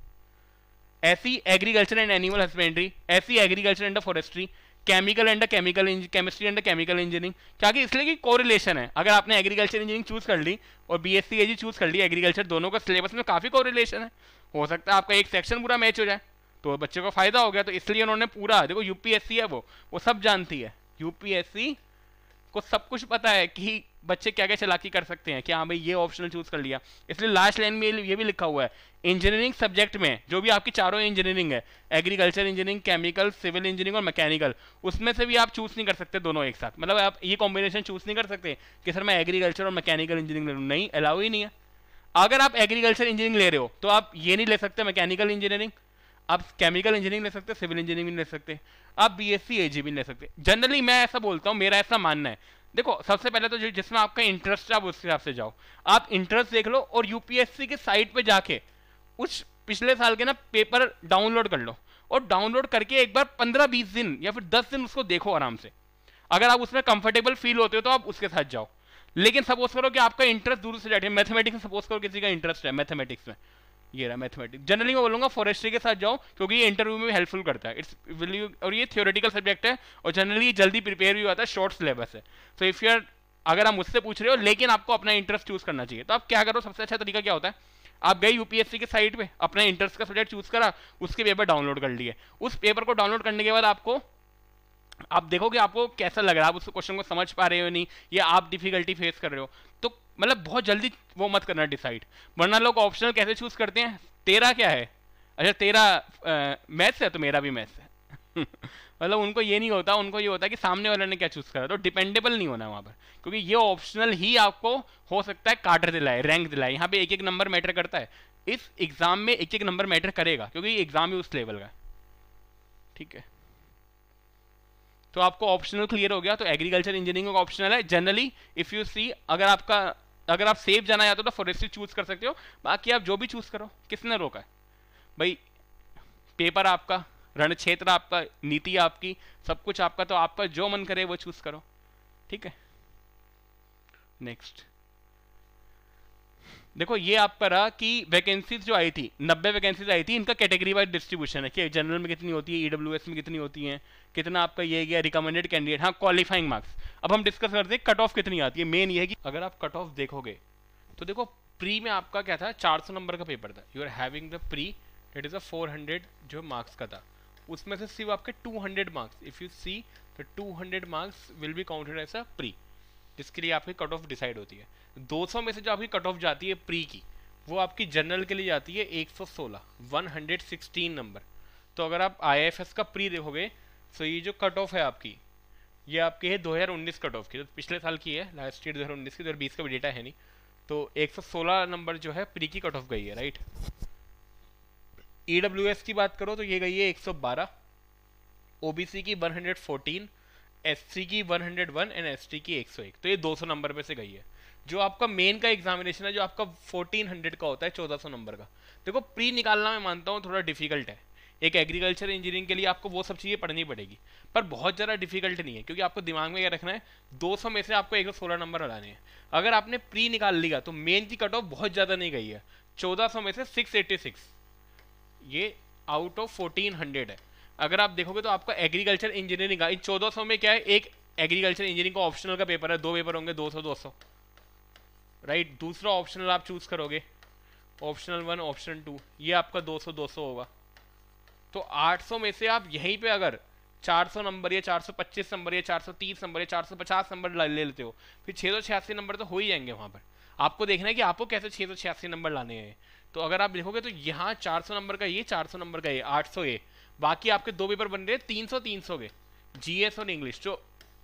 ऐसी एग्रीकल्चर एंड एनिमल हस्बेंड्री ऐसी agriculture and forestry chemical and chemical chemistry and chemical engineering क्या कि इसलिए कि कोरिलेशन है अगर आपने एग्रीकल्चर इंजीनियरिंग चूज़ कर ली और बी एस सी चूज़ कर ली एग्रीकल्चर दोनों का सिलेबस में काफ़ी कोरिलेशन है हो सकता है आपका एक सेक्शन पूरा मैच हो जाए तो बच्चे को फ़ायदा हो गया तो इसलिए उन्होंने पूरा देखो यूपीएससी है वो वो सब जानती है यूपीएससी को सब कुछ पता है कि बच्चे क्या क्या चलाकी कर सकते हैं कि हाँ भाई ये ऑप्शनल चूज कर लिया इसलिए लास्ट लाइन में ये भी लिखा हुआ है इंजीनियरिंग सब्जेक्ट में जो भी आपकी चारों इंजीनियरिंग है agriculture engineering chemical civil engineering और मैकेनिकल उसमें से भी आप चूज नहीं कर सकते दोनों एक साथ मतलब आप ये कॉम्बिनेशन चूज नहीं कर सकते कि सर मैं एग्रीकल्चर और मैकेनिकल इंजीनियरिंग ले लूँ नहीं अलाउ ही नहीं है अगर आप एग्रीकल्चर इंजीनियरिंग ले रहे हो तो आप ये नहीं ले सकते मैकेनिकल इंजीनियरिंग आप केमिकल इंजीनियरिंग ले सकते सिविल इंजीनियरिंग भी ले सकते आप बी एस सी ए जी भी ले सकते जनरली मैं ऐसा बोलता हूँ मेरा ऐसा मानना है देखो सबसे पहले तो जिसमें आपका इंटरेस्ट है आप उस हिसाब से जाओ आप इंटरेस्ट देख लो और यूपीएससी के साइट पे जाके उस पिछले साल के ना पेपर डाउनलोड कर लो और डाउनलोड करके एक बार पंद्रह बीस दिन या फिर दस दिन उसको देखो आराम से अगर आप उसमें कंफर्टेबल फील होते हो तो आप उसके साथ जाओ लेकिन सपोज करो कि आपका इंटरेस्ट दूर से बैठे मैथमेटिक्स में सपोज करो किसी का इंटरेस्ट है मैथमेटिक्स में ये रहा मैथमेटिक्स जनरली मैं बोलूँगा फॉरेस्ट्री के साथ जाओ क्योंकि ये इंटरव्यू में हेल्पफुल करता है इट्स विल यू और ये थियोरेटिकल सब्जेक्ट है और जनरली जल्दी प्रिपेयर भी होता है शॉर्ट सिलेबस है सो इफ़ यू आर अगर आप मुझसे पूछ रहे हो लेकिन आपको अपना इंटरेस्ट चूज़ करना चाहिए तो आप क्या करो सबसे अच्छा तरीका क्या होता है आप गए यूपीएससी के साइट पे अपने इंटरेस्ट का सब्जेक्ट चूज़ करा उसके पेपर डाउनलोड कर लिए उस पेपर को डाउनलोड करने के बाद आपको आप देखोगे आपको कैसा लग रहा है आप उस क्वेश्चन को समझ पा रहे हो नहीं या आप डिफिकल्टी फेस कर रहे हो तो मतलब बहुत जल्दी वो मत करना डिसाइड वरना लोग ऑप्शनल कैसे चूज करते हैं तेरा क्या है अच्छा तेरा मैथ्स है तो मेरा भी मैथ्स है <laughs> मतलब उनको ये नहीं होता उनको ये होता कि सामने वाले ने क्या चूज़ करा तो डिपेंडेबल नहीं होना वहाँ पर क्योंकि ये ऑप्शनल ही आपको हो सकता है कार्डर दिलाए रैंक दिलाए यहाँ पे एक एक नंबर मैटर करता है इस एग्ज़ाम में एक एक नंबर मैटर करेगा क्योंकि एग्ज़ाम ही उस लेवल का ठीक है तो आपको ऑप्शनल क्लियर हो गया तो एग्रीकल्चर इंजीनियरिंग का ऑप्शनल है जनरली इफ़ यू सी अगर आपका अगर आप सेफ जाना चाहते हो तो फॉरेस्ट्री चूज़ कर सकते हो बाकी आप जो भी चूज़ करो किसने रोका है भाई पेपर आपका रण क्षेत्र आपका नीति आपकी सब कुछ आपका तो आपका जो मन करे वो चूज़ करो ठीक है नेक्स्ट देखो ये आप पर रहा कि वैकेंसीज जो आई थी नब्बे वैकेंसीज आई थी इनका कैटेगरी वाइज डिस्ट्रीब्यूशन है कि जनरल में कितनी होती है ई e में कितनी होती है कितना आपका ये गया रिकमेंडेड कैंडिडेट हाँ क्वालिफाइंग मार्क्स अब हम डिस्कस करते हैं कट ऑफ कितनी आती है मेन ये है कि अगर आप कट ऑफ देखोगे तो देखो प्री में आपका क्या था चार नंबर का पेपर था you are having the pre that is a four जो मार्क्स का था उसमें से सिर्फ आपके two marks if you see तो hundred marks will be counted as a pre जिसके लिए आपकी कट ऑफ डिसाइड होती है 200 में से जो आपकी कट ऑफ जाती है प्री की वो आपकी जनरल के लिए जाती है 116 सोलह नंबर तो अगर आप आई का प्री देखोगे तो ये जो कट ऑफ है आपकी ये आपकी है 2019 कट ऑफ की तो पिछले साल की है लास्ट ईयर 2019 की दो का भी डेटा है नहीं तो 116 नंबर जो है प्री की कट ऑफ गई है राइट ई e की बात करो तो ये गई है 112 सौ की 114 एस सी की 101 एंड एस की 101 तो ये 200 नंबर में से गई है जो आपका मेन का एग्जामिनेशन है जो आपका 1400 का होता है 1400 नंबर का देखो प्री निकालना मैं मानता हूँ थोड़ा डिफिकल्ट है एक एग्रीकल्चर इंजीनियरिंग के लिए आपको वो सब चीज़ें पढ़नी पड़ेगी पर बहुत ज़्यादा डिफिकल्ट नहीं है क्योंकि आपको दिमाग में क्या रखना है सौ में से आपको सोलह नंबर लड़ाने हैं अगर आपने प्री निकाल लिया तो मेन की कट ऑफ बहुत ज़्यादा नहीं गई है सौ में से सिक्स ये आउट ऑफ हंड्रेड है अगर आप देखोगे तो आपका एग्रीकल्चर इंजीनियरिंग का इन चौदह में क्या है एक एग्रीकल्चर इंजीनियरिंग का ऑप्शनल का पेपर है दो पेपर होंगे दो सौ दो सौ राइट दूसरा ऑप्शनल आप चूज करोगे ऑप्शनल वन ऑप्शन टू ये आपका दो सौ दो सौ होगा तो 800 में से आप यहीं पे अगर 400 नंबर या 425 नंबर या 430 नंबर या 450 नंबर ले लेते हो फिर छः नंबर तो हो ही जाएंगे वहाँ पर आपको देखना है कि आपको कैसे छः नंबर लाने हैं तो अगर आप देखोगे तो यहाँ 400 नंबर का ये 400 नंबर का ये सौ ये बाकी आपके दो पेपर बन रहे हैं तीन सौ तीन सौ के जी एस और इंग्लिश जो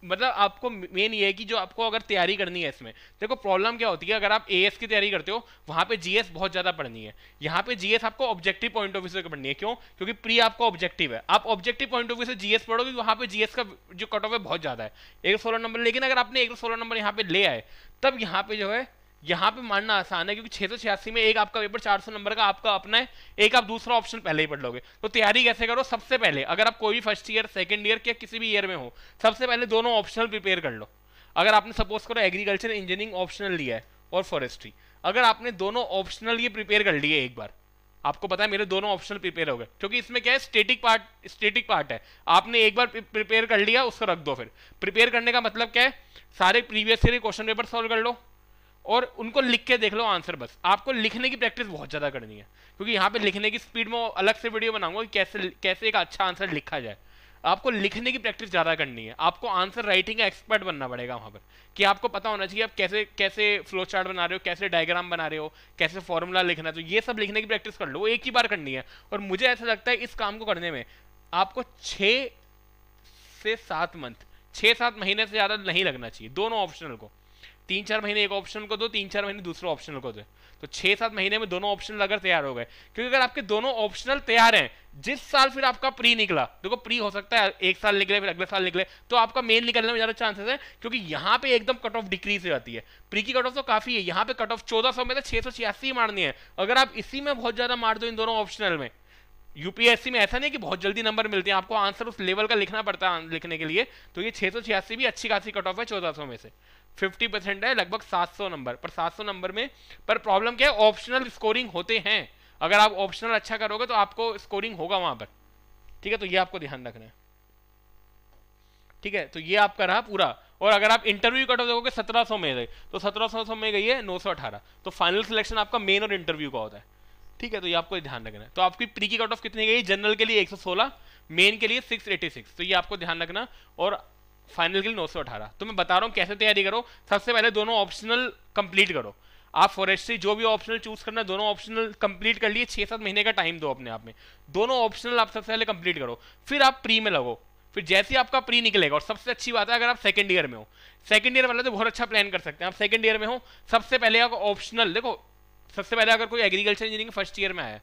मतलब आपको मेन ये है कि जो आपको अगर तैयारी करनी है इसमें देखो प्रॉब्लम क्या होती है अगर आप एएस की तैयारी करते हो वहाँ पे जीएस बहुत ज़्यादा पढ़नी है यहाँ पे जीएस आपको ऑब्जेक्टिव पॉइंट ऑफ व्यू से पढ़नी है क्यों क्योंकि प्री आपका ऑब्जेक्टिव है आप ऑब्जेक्टिव पॉइंट ऑफ व्यू से जीएस पढ़ोगे तो वहाँ पर जीएस का जो कट ऑफ है बहुत ज़्यादा है एक सौ सोलह नंबर लेकिन अगर आपने एक सौ सोलह नंबर यहाँ पे ले आए तब यहाँ पे जो है यहाँ पे मानना आसान है क्योंकि छह सौ छियासी में एक आपका पेपर चार सौ नंबर का आपका अपना है एक आप दूसरा ऑप्शन पहले ही पढ़ लोगे तो तैयारी कैसे करो सबसे पहले अगर आप कोई भी फर्स्ट ईयर सेकेंड ईयर या किसी भी ईयर में हो सबसे पहले दोनों ऑप्शनल प्रिपेयर कर लो अगर आपने सपोज करो एग्रीकल्चर इंजीनियरिंग ऑप्शनल लिया है और फॉरेस्ट्री अगर आपने दोनों ऑप्शनल ये प्रिपेयर कर लिए एक बार आपको पता है मेरे दोनों ऑप्शनल प्रिपेयर हो गए क्योंकि इसमें क्या है स्टेटिक पार्ट स्टेटिक पार्ट है आपने एक बार प्रिपेयर कर लिया उसको रख दो फिर प्रिपेयर करने का मतलब क्या है सारे previous year question paper solve कर लो और उनको लिख के देख लो आंसर बस आपको लिखने की प्रैक्टिस बहुत ज़्यादा करनी है क्योंकि यहाँ पे लिखने की स्पीड में अलग से वीडियो बनाऊंगा कि कैसे कैसे एक अच्छा आंसर लिखा जाए आपको लिखने की प्रैक्टिस ज़्यादा करनी है आपको आंसर राइटिंग का एक्सपर्ट बनना पड़ेगा वहाँ पर कि आपको पता होना चाहिए आप कैसे कैसे फ्लो चार्ट बना रहे हो कैसे डायग्राम बना रहे हो कैसे फॉर्मूला लिखना तो ये सब लिखने की प्रैक्टिस कर लो एक ही बार करनी है और मुझे ऐसा लगता है इस काम को करने में आपको छः से सात मंथ छः सात महीने से ज़्यादा नहीं लगना चाहिए दोनों ऑप्शनल को तीन चार महीने एक ऑप्शन को दो तीन चार महीने दूसरे ऑप्शनल को दो तो छह सात महीने में दोनों ऑप्शनल अगर तैयार हो गए क्योंकि अगर आपके दोनों ऑप्शनल तैयार हैं जिस साल फिर आपका प्री निकला देखो प्री हो सकता है एक साल निकले फिर अगले साल निकले तो आपका मेन निकलने में ज़्यादा चांसेस है क्योंकि यहाँ पे एकदम कट ऑफ डिक्रीज हो जाती है प्री की कट ऑफ तो काफ़ी है यहाँ पे कट ऑफ चौदह में तो छियासी मारनी है अगर आप इसी में बहुत ज़्यादा मार दो इन दोनों ऑप्शनल में यूपीएससी में ऐसा नहीं कि बहुत जल्दी नंबर मिलते हैं आपको आंसर उस लेवल का लिखना पड़ता है लिखने के लिए तो ये छह भी अच्छी खासी कट ऑफ है चौदह में से 50 परसेंट है लगभग 700 नंबर पर 700 नंबर में पर प्रॉब्लम क्या है ऑप्शनल स्कोरिंग होते हैं अगर आप ऑप्शनल अच्छा करोगे तो आपको स्कोरिंग होगा वहां पर ठीक है तो ये आपको ध्यान रखना है ठीक है तो ये आपका रहा पूरा और अगर आप इंटरव्यू कट ऑफ देखोगे सत्रह में गए तो सत्रह में गई है नौ तो फाइनल सिलेक्शन आपका मेन और इंटरव्यू का होता है ठीक है तो ये आपको ध्यान रखना है तो आपकी प्री की कट ऑफ कितनी गई जनरल के लिए 116 मेन के लिए 686 तो ये आपको ध्यान रखना और फाइनल के लिए नौ तो मैं बता रहा हूँ कैसे तैयारी करो सबसे पहले दोनों ऑप्शनल कंप्लीट करो आप फॉरेस्ट्री जो भी ऑप्शनल चूज करना दोनों ऑप्शनल कंप्लीट कर लिए छह सात महीने का टाइम दो अपने आप में दोनों ऑप्शनल आप सबसे पहले कंप्लीट करो फिर आप प्री में लगो फिर जैसे आपका प्री निकलेगा और सबसे अच्छी बात है अगर आप सेकेंड ईयर में हो सेकेंड ईयर वाला तो बहुत अच्छा प्लान कर सकते हैं आप सेकंड ईयर में हो सबसे पहले आप ऑप्शनल देखो सबसे पहले अगर कोई एग्रीकल्चर इंजीनियरिंग फर्स्ट ईयर में आया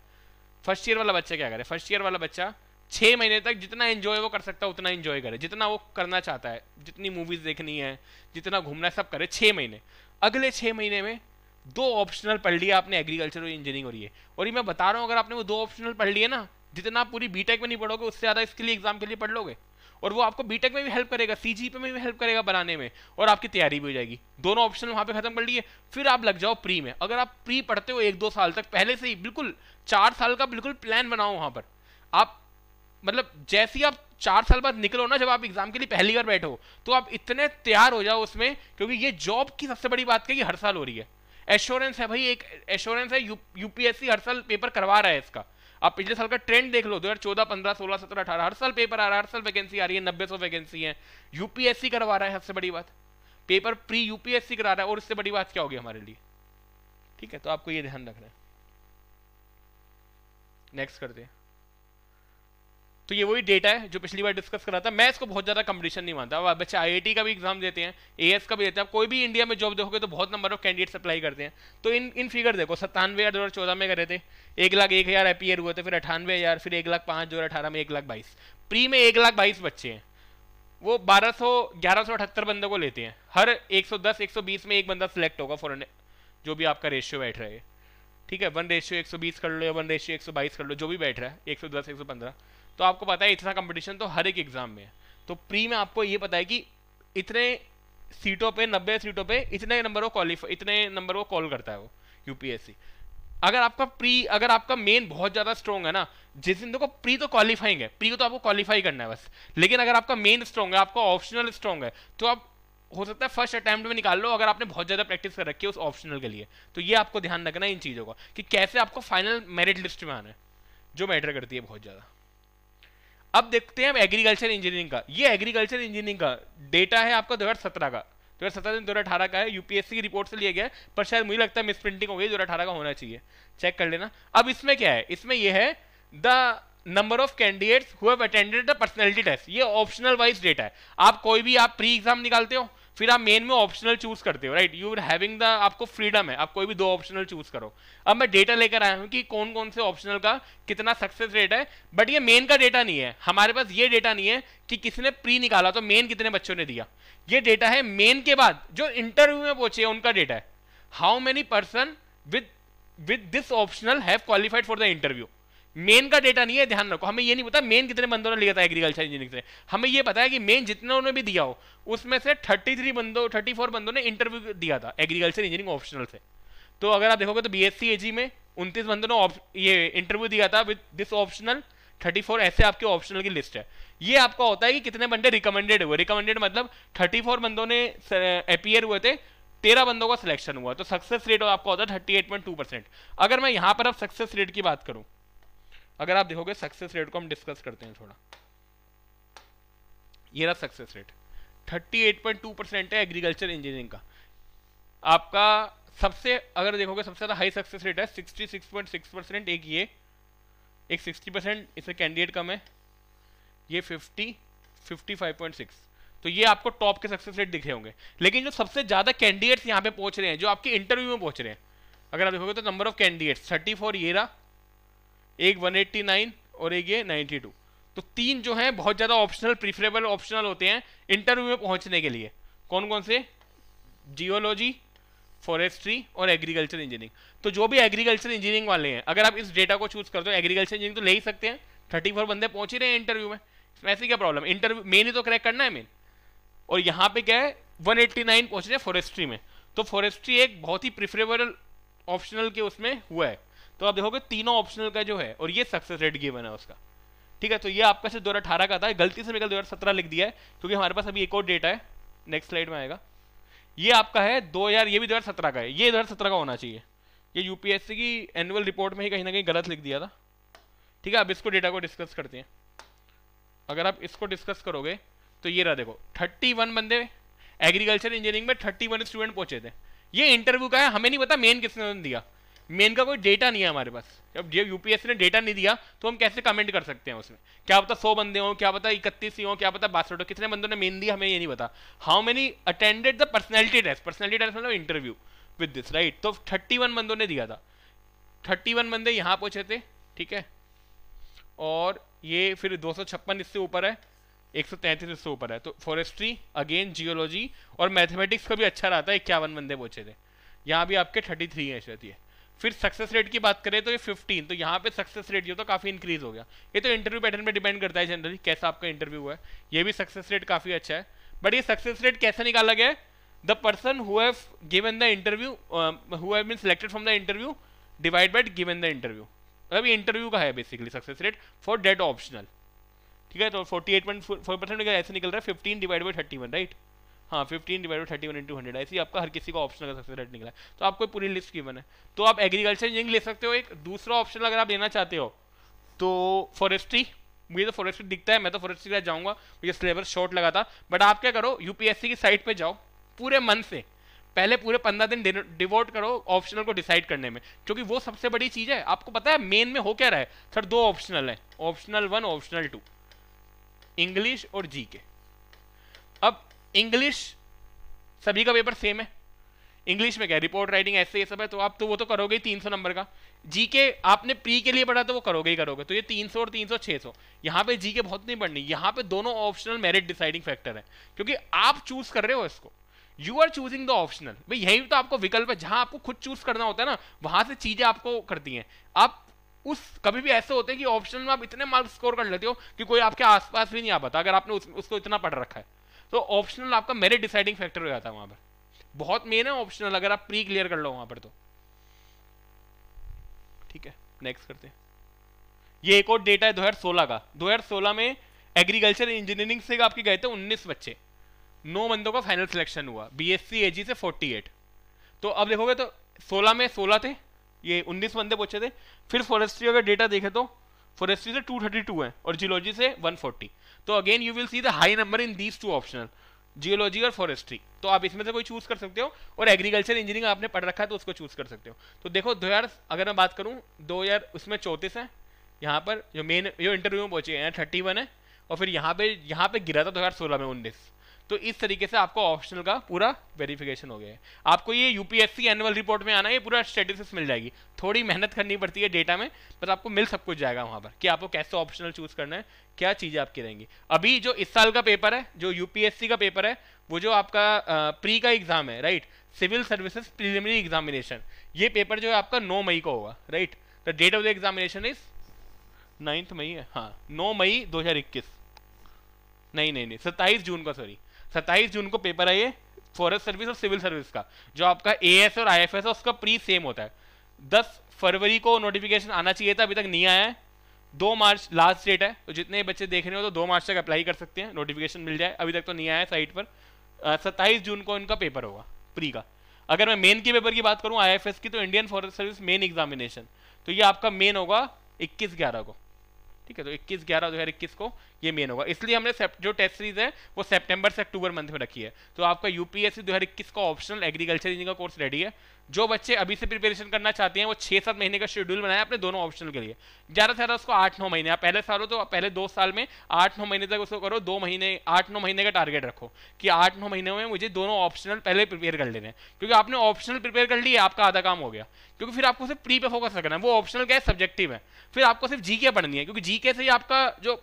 फर्स्ट ईयर वाला बच्चा क्या करे फर्स्ट ईयर वाला बच्चा छः महीने तक जितना एंजॉय वो कर सकता है उतना एंजॉय करे जितना वो करना चाहता है जितनी मूवीज़ देखनी है जितना घूमना है सब करे छः महीने अगले छः महीने में दो ऑप्शनल पढ़ लिया आपने एग्रीकल्चर और इंजीनियरिंग और ये और ये मैं बता रहा हूँ अगर आपने वो दो ऑप्शनल पढ़ लिए ना जितना पूरी बीटेक में नहीं पढ़ोगे उससे ज़्यादा इसके लिए एग्जाम के लिए पढ़ लोगे और वो आपको बीटेक में भी हेल्प करेगा सी में भी हेल्प करेगा बनाने में और आपकी तैयारी भी हो जाएगी दोनों ऑप्शन वहां पे खत्म कर लिए फिर आप लग जाओ प्री में अगर आप प्री पढ़ते हो एक दो साल तक पहले से ही बिल्कुल चार साल का बिल्कुल प्लान बनाओ वहां पर आप मतलब जैसे ही आप चार साल बाद निकलो ना जब आप एग्जाम के लिए पहली बार बैठो तो आप इतने तैयार हो जाओ उसमें क्योंकि ये जॉब की सबसे बड़ी बात क्या हर साल हो रही है एश्योरेंस है भाई एक एश्योरेंस है यू, यूपीएससी हर साल पेपर करवा रहा है इसका आप पिछले साल का ट्रेंड देख लो दो हज़ार चौदह पंद्रह सोलह सत्रह अठारह हर साल पेपर आ रहा है हर साल वैकेंसी आ रही है नब्बे सौ वैकेंसी है यूपीएससी करवा रहा है सबसे बड़ी बात पेपर प्री यूपीएससी करा रहा है और इससे बड़ी बात क्या होगी हमारे लिए ठीक है तो आपको ये ध्यान रखना है नेक्स्ट करते हैं तो ये वही डेटा है जो पिछली बार डिस्कस करा था मैं इसको बहुत ज़्यादा कंपटीशन नहीं मानता अब बच्चे आई का भी एग्जाम देते हैं ए का भी देते हैं आप कोई भी इंडिया में जॉब देखोगे तो बहुत नंबर ऑफ कैंडिडेट्स अप्लाई करते हैं तो इन इन फिगर देखो सत्तानवे हज़ार दो हजार चौदह में करे थे एक लाख एक हज़ार अपियर हुए थे फिर अठानवे हज़ार फिर एक लाख पाँच दो हज़ार अठारह में एक लाख बाईस प्री में एक लाख बाईस बच्चे हैं वो बारह सौ ग्यारह सौ अठहत्तर बंदों को लेते हैं हर एक सौ दस एक सौ बीस में एक बंदा सेलेक्ट होगा फॉरन जो भी आपका रेशियो बैठ रहा है ठीक है वन रेशियो एक सौ बीस कर लो या वन रेशियो एक सौ बाईस कर लो जो भी बैठ रहा है एक सौ दस एक सौ पंद्रह तो आपको पता है इतना कंपटीशन तो हर एक एग्ज़ाम में है तो प्री में आपको ये पता है कि इतने सीटों पे नब्बे सीटों पे इतने नंबर को क्वालिफाई इतने नंबर को कॉल करता है वो यूपीएससी अगर आपका प्री अगर आपका मेन बहुत ज़्यादा स्ट्रॉन्ग है ना जिस दिन देखो प्री तो क्वालिफाइंग है प्री को तो आपको क्वालिफाई करना है बस लेकिन अगर आपका मेन स्ट्रॉन्ग है आपका ऑप्शनल स्ट्रॉन्ग है तो आप हो सकता है फर्स्ट अटैम्प्ट में निकाल लो अगर आपने बहुत ज़्यादा प्रैक्टिस कर रखी है उस ऑप्शनल के लिए तो ये आपको ध्यान रखना है इन चीज़ों का कि कैसे आपको फाइनल मेरिट लिस्ट में आना है जो मैटर करती है बहुत ज़्यादा अब देखते हैं हम एग्रीकल्चर इंजीनियरिंग का ये एग्रीकल्चर इंजीनियरिंग का डेटा है आपका दो का दो हज़ार सत्रह दो हज़ार का है यूपीएससी की रिपोर्ट से लिया गया पर शायद मुझे लगता है मिस प्रिंटिंग हो गई दो का होना चाहिए चेक कर लेना अब इसमें क्या है इसमें यह है the number of candidates who have attended the personality test ये ऑप्शनल वाइज डेटा है आप कोई भी आप प्री एग्जाम निकालते हो फिर आप मेन में ऑप्शनल चूज करते हो right you are having the आपको फ्रीडम है आप कोई भी दो ऑप्शनल चूज करो अब मैं डेटा लेकर आया हूँ कि कौन कौन से ऑप्शनल का कितना सक्सेस रेट है बट ये मेन का डेटा नहीं है हमारे पास ये डेटा नहीं है कि किसने प्री निकाला तो मेन कितने बच्चों ने दिया ये डेटा है मेन के बाद जो इंटरव्यू में पहुंचे उनका डेटा है how many person with with this optional have qualified for the interview main का डेटा नहीं है ध्यान रखो हमें ये नहीं पता मेन कितने बंदों ने लिया था एग्रीकल्चर इंजीनियरिंग से हमें ये पता है कि मेन जितने उन्होंने भी दिया हो उसमें से 33 बंदों 34 बंदों ने इंटरव्यू दिया था एग्रीकल्चर इंजीनियरिंग ऑप्शनल से तो अगर आप देखोगे तो बी एस में उनतीस बंदों ने ये इंटरव्यू दिया था विद दिस ऑप्शनल थर्टी ऐसे आपके ऑप्शनल की लिस्ट है ये आपका होता है कि कितने बंदे रिकमेंडेड हुए रिकमेंडेड मतलब थर्टी बंदों ने अपियर हुए थे तेरह बंदों का सिलेक्शन हुआ तो सक्सेस रेट आपका होता है थर्टी अगर मैं यहाँ पर अब सक्सेस रेट की बात करूँ अगर आप देखोगे सक्सेस रेट को हम डिस्कस करते हैं थोड़ा ये रहा सक्सेस रेट 38.2 परसेंट है एग्रीकल्चर इंजीनियरिंग का आपका सबसे अगर देखोगे सबसे ज़्यादा हाई सक्सेस रेट है 66.6 परसेंट एक ये एक 60 परसेंट इसे कैंडिडेट कम है ये 50 55.6 तो ये आपको टॉप के सक्सेस रेट दिखे होंगे लेकिन जो सबसे ज़्यादा कैंडिडेट्स यहाँ पे पहुंच रहे हैं जो आपके इंटरव्यू में पहुंच रहे हैं अगर आप देखोगे तो नंबर ऑफ कैंडिडेट्स थर्टी ये रहा एक 189 और एक ये 92 तो तीन जो हैं बहुत ज़्यादा ऑप्शनल प्रिफरेबल ऑप्शनल होते हैं इंटरव्यू में पहुंचने के लिए कौन कौन से जियोलॉजी फॉरेस्ट्री और एग्रीकल्चर इंजीनियरिंग तो जो भी एग्रीकल्चर इंजीनियरिंग वाले हैं अगर आप इस डेटा को चूज कर दो एग्रीकल्चर इंजीनियरिंग तो ले ही सकते हैं थर्टी फोर बंदे पहुंच ही रहे हैं इंटरव्यू में ऐसी क्या प्रॉब्लम इंटरव्यू मेन ही तो क्रैक करना है मेन और यहाँ पे क्या है नाइन पहुंच रहे हैं फॉरेस्ट्री में तो फॉरेस्ट्री एक बहुत ही प्रिफरेबल ऑप्शनल के उसमें हुआ है तो आप देखोगे तीनों ऑप्शनल का जो है और ये सक्सेस रेट गिवन है उसका ठीक है तो ये आपका से दो का था गलती से मेरे दो सत्रह लिख दिया है क्योंकि हमारे पास अभी एक और डेटा है नेक्स्ट स्लाइड में आएगा ये आपका है दो हजार ये भी दो हजार सत्रह का है ये दो हजार सत्रह का होना चाहिए ये यूपीएससी की एनुअल रिपोर्ट में ही कहीं ना कहीं गलत लिख दिया था ठीक है अब इसको डेटा को डिस्कस करते हैं अगर आप इसको डिस्कस करोगे तो ये रहा देखो 31 बंदे एग्रीकल्चर इंजीनियरिंग में 31 स्टूडेंट पहुंचे थे ये इंटरव्यू का है हमें नहीं पता मेन किसने दिया मेन का कोई डेटा नहीं है हमारे पास जब जब यूपीएससी ने डेटा नहीं दिया तो हम कैसे कमेंट कर सकते हैं उसमें क्या पता सौ बंदे हों क्या पता इकतीस ही हों क्या पता बासठ हो कितने बंदों ने मेन दिया हमें ये नहीं पता how many attended the personality test personality test मतलब इंटरव्यू विद दिस राइट तो थर्टी वन बंदों ने दिया था थर्टी वन बंदे यहाँ पहुँचे थे ठीक है और ये फिर दो सौ छप्पन इससे ऊपर है एक सौ तैंतीस इससे ऊपर है तो फॉरेस्ट्री अगेन जियोलॉजी और मैथमेटिक्स का भी अच्छा रहा था इक्यावन बंदे पहुँचे थे यहाँ भी आपके थर्टी थ्री है फिर सक्सेस रेट की बात करें तो ये 15 तो यहाँ पे सक्सेस रेट जो तो काफ़ी इंक्रीज हो गया ये तो इंटरव्यू पैटर्न पे डिपेंड करता है जनरली कैसा आपका इंटरव्यू हुआ है ये भी सक्सेस रेट काफ़ी अच्छा है बट ये सक्सेस रेट कैसे निकाला गया the person who have given the interview who have been selected from the interview divide by given the interview मतलब ये इंटरव्यू का है basically success rate for that optional ठीक है तो 48.4 परसेंट ऐसे निकल रहा है फिफ्टीन डिवाइड बाई 31 राइट हाँ fifteen divide thirty one into hundred ऐसी आपका हर किसी का ऑप्शन अगर सक्सेस रेट निकला तो आपको पूरी लिस्ट की है तो आप एग्रीकल्चर इंजीनियरिंग ले सकते हो एक दूसरा ऑप्शन अगर आप लेना चाहते हो तो फॉरेस्ट्री मुझे तो फॉरेस्ट्री दिखता है मैं तो फॉरेस्ट्री के जाऊँगा मुझे सिलेबस शॉर्ट लगा था बट आप क्या करो यूपीएससी की साइट पर जाओ पूरे मन से पहले पूरे पंद्रह दिन डिवोट करो ऑप्शनल को डिसाइड करने में क्योंकि वो सबसे बड़ी चीज़ है आपको पता है मेन में हो क्या रहा है सर दो ऑप्शनल है optional one optional two English और जी के इंग्लिश सभी का पेपर सेम है इंग्लिश में क्या रिपोर्ट राइटिंग ऐसे ये सब है तो आप तो वो तो करोगे ही तीन सौ नंबर का जी के आपने प्री के लिए पढ़ा तो वो करोगे ही करोगे तो ये तीन सौ और तीन सौ छः सौ यहाँ पे जी के बहुत नहीं पढ़नी यहाँ पे दोनों ऑप्शनल मेरिट डिसाइडिंग फैक्टर है क्योंकि आप चूज कर रहे हो इसको you are choosing the optional भाई यही तो आपको विकल्प है जहां आपको खुद चूज करना होता है ना वहां से चीजें आपको करती हैं आप उस कभी भी ऐसे होते हैं कि ऑप्शनल में आप इतने मार्क्स स्कोर कर लेते हो कि कोई आपके आसपास भी नहीं आ पाता अगर आपने उस, उसको इतना पढ़ रखा है तो ऑप्शनल आपका मेरिट डिसाइडिंग फैक्टर हो जाता है वहां पर बहुत मेन है ऑप्शनल अगर आप प्री क्लियर कर लो वहां पर तो ठीक है नेक्स्ट करते हैं ये एक और डेटा है 2016 का 2016 में एग्रीकल्चर इंजीनियरिंग से आपके गए थे 19 बच्चे नौ बंदों का फाइनल सिलेक्शन हुआ बीएससी एजी से 48 तो अब देखोगे तो 16 में 16 थे ये 19 बंदे पूछे थे फिर फॉरेस्ट्री अगर डेटा देखे तो फॉरेस्ट्री से 232 है और जियोलॉजी से 140 तो again you will see the high number in these two optional geology और फॉरेस्ट्री तो आप इसमें से कोई चूज कर सकते हो और एग्रीकल्चर इंजीनियरिंग आपने पढ़ रखा है तो उसको चूज कर सकते हो तो देखो दो हजार अगर मैं बात करूँ दो हजार उसमें चौंतीस है यहाँ पर जो मेन जो इंटरव्यू में पहुंचे हैं थर्टी वन है और फिर यहाँ पे यहाँ पे गिरा था दो हजार सोलह में उन्नीस तो इस तरीके से आपको ऑप्शनल का पूरा वेरिफिकेशन हो गया है आपको ये यूपीएससी एनुअल रिपोर्ट में आना ये पूरा स्टेटिस मिल जाएगी थोड़ी मेहनत करनी पड़ती है डेटा में पर आपको मिल सब कुछ जाएगा वहाँ पर कि आपको कैसे ऑप्शनल चूज करना है क्या चीज़ें आपकी रहेंगी अभी जो इस साल का पेपर है जो यूपीएससी का पेपर है वो जो आपका प्री का एग्जाम है right civil services preliminary examination ये पेपर जो है आपका नौ मई को होगा right the date of the examination is ninth May है हाँ नौ मई दो हज़ार इक्कीस नहीं नहीं नहीं सत्ताईस जून का सॉरी सत्ताईस जून को पेपर है ये फॉरेस्ट सर्विस और सिविल सर्विस का जो आपका ए और आई है उसका प्री सेम होता है दस फरवरी को नोटिफिकेशन आना चाहिए था अभी तक नहीं आया है दो मार्च लास्ट डेट है तो जितने बच्चे देख रहे हो तो दो मार्च तक अप्लाई कर सकते हैं नोटिफिकेशन मिल जाए अभी तक तो नहीं आया है साइट पर सत्ताईस जून को इनका पेपर होगा प्री का अगर मैं मेन के पेपर की बात करूँ आई की तो Indian forest service main examination तो ये आपका मेन होगा इक्कीस ग्यारह को ठीक है तो 21 ग्यारह दो को ये मेन होगा इसलिए हमने जो टेस्ट सीरीज है वो सितंबर से अक्टूबर मंथ में रखी है तो आपका यूपीएससी 2021 का ऑप्शनल एग्रीकल्चर इंजीनियरिंग का कोर्स रेडी है जो बच्चे अभी से प्रिपरेशन करना चाहते हैं वो छह सात महीने का शेड्यूल बनाया अपने दोनों ऑप्शन के लिए ज़्यादा से ज़्यादा उसको आठ नौ महीने पहले साल हो तो पहले दो साल में आठ नौ महीने तक उसको करो दो महीने आठ नौ महीने का टारगेट रखो कि आठ नौ महीने में मुझे दोनों ऑप्शनल पहले प्रिपेयर कर लेने क्योंकि आपने ऑप्शनल प्रिपेयर कर लिया आपका आधा काम हो गया क्योंकि फिर आपको सिर्फ प्री पे फोकस करना है वो ऑप्शनल क्या है सब्जेक्टिव है फिर आपको सिर्फ जीके पढ़नी है क्योंकि जीके से ही आपका जो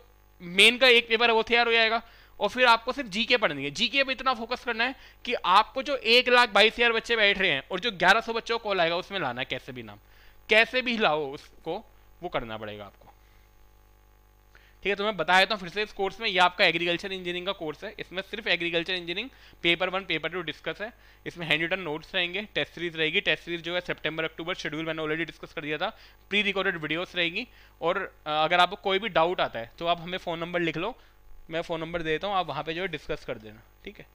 मेन का एक पेपर है वो तैयार हो जाएगा और फिर आपको सिर्फ जीके पढ़नी है जीके पे इतना फोकस करना है कि आपको जो एक लाख बाईस हजार बच्चे बैठ रहे हैं और जो ग्यारह सौ बच्चों को कॉल आएगा उसमें लाना है कैसे भी नाम कैसे भी लाओ उसको वो करना पड़ेगा आपको ठीक है तो मैं बता देता हूँ फिर से इस कोर्स में ये आपका एग्रीकल्चर इंजीनियरिंग का कोर्स है इसमें सिर्फ agriculture engineering paper one paper two discuss है इसमें हैंड रिटन नोट्स रहेंगे टेस्ट सीरीज रहेगी टेस्ट सीरीज जो है सितंबर अक्टूबर शेड्यूल मैंने ऑलरेडी डिस्कस कर दिया था प्री रिकॉर्डेड वीडियोस रहेगी और अगर आपको कोई भी डाउट आता है तो आप हमें फ़ोन नंबर लिख लो मैं फ़ोन नंबर देता हूँ आप वहाँ पे जो है डिस्कस कर देना ठीक है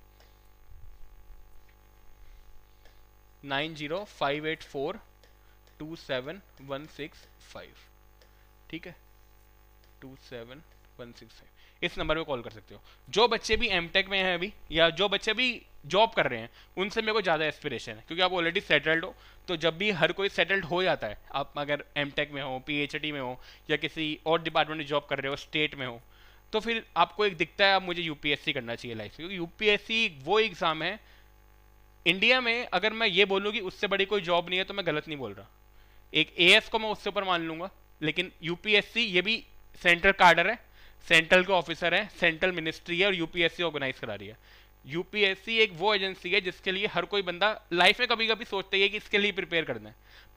nine zero five eight four two seven one six five ठीक है two seven one six five इस नंबर पे कॉल कर सकते हो जो बच्चे भी एम टेक में हैं अभी या जो बच्चे भी जॉब कर रहे हैं उनसे मेरे को ज़्यादा एस्पिरेशन है क्योंकि आप ऑलरेडी सेटल्ड हो तो जब भी हर कोई सेटल्ड हो जाता है आप अगर एम टेक में हो पी एच डी में हो या किसी और डिपार्टमेंट में जॉब कर रहे हो स्टेट में हो तो फिर आपको एक दिखता है अब मुझे यूपीएससी करना चाहिए लाइफ क्योंकि यूपीएससी वो एग्ज़ाम है इंडिया में अगर मैं ये बोलूँ कि उससे बड़ी कोई जॉब नहीं है तो मैं गलत नहीं बोल रहा एक ए को मैं उससे ऊपर मान लूंगा लेकिन यूपीएससी ये भी सेंट्रल कार्डर है सेंट्रल के ऑफिसर है सेंट्रल मिनिस्ट्री है और यूपीएससी ऑर्गेनाइज करा रही है यूपीएससी एक वो एजेंसी है जिसके लिए हर कोई बंदा लाइफ में कभी कभी सोचते है कि इसके लिए प्रिपेयर करना है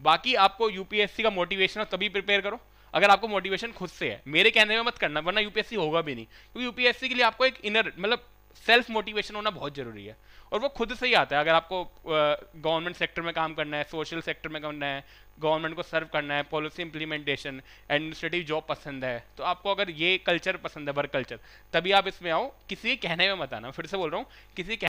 बाकी आपको यूपीएससी का मोटिवेशन हो तभी प्रिपेयर करो अगर आपको मोटिवेशन खुद से है मेरे कहने में मत करना वरना यूपीएससी होगा भी नहीं क्योंकि यूपीएससी के लिए आपको एक इनर मतलब सेल्फ मोटिवेशन होना बहुत ज़रूरी है और वो खुद से ही आता है अगर आपको गवर्नमेंट सेक्टर में काम करना है सोशल सेक्टर में करना है गवर्नमेंट को सर्व करना है पॉलिसी इंप्लीमेंटेशन एडमिनिस्ट्रेटिव जॉब पसंद है तो आपको अगर ये कल्चर पसंद है वर्क कल्चर तभी आप इसमें आओ किसी कहने में मत आना फिर से बोल रहा हूँ किसी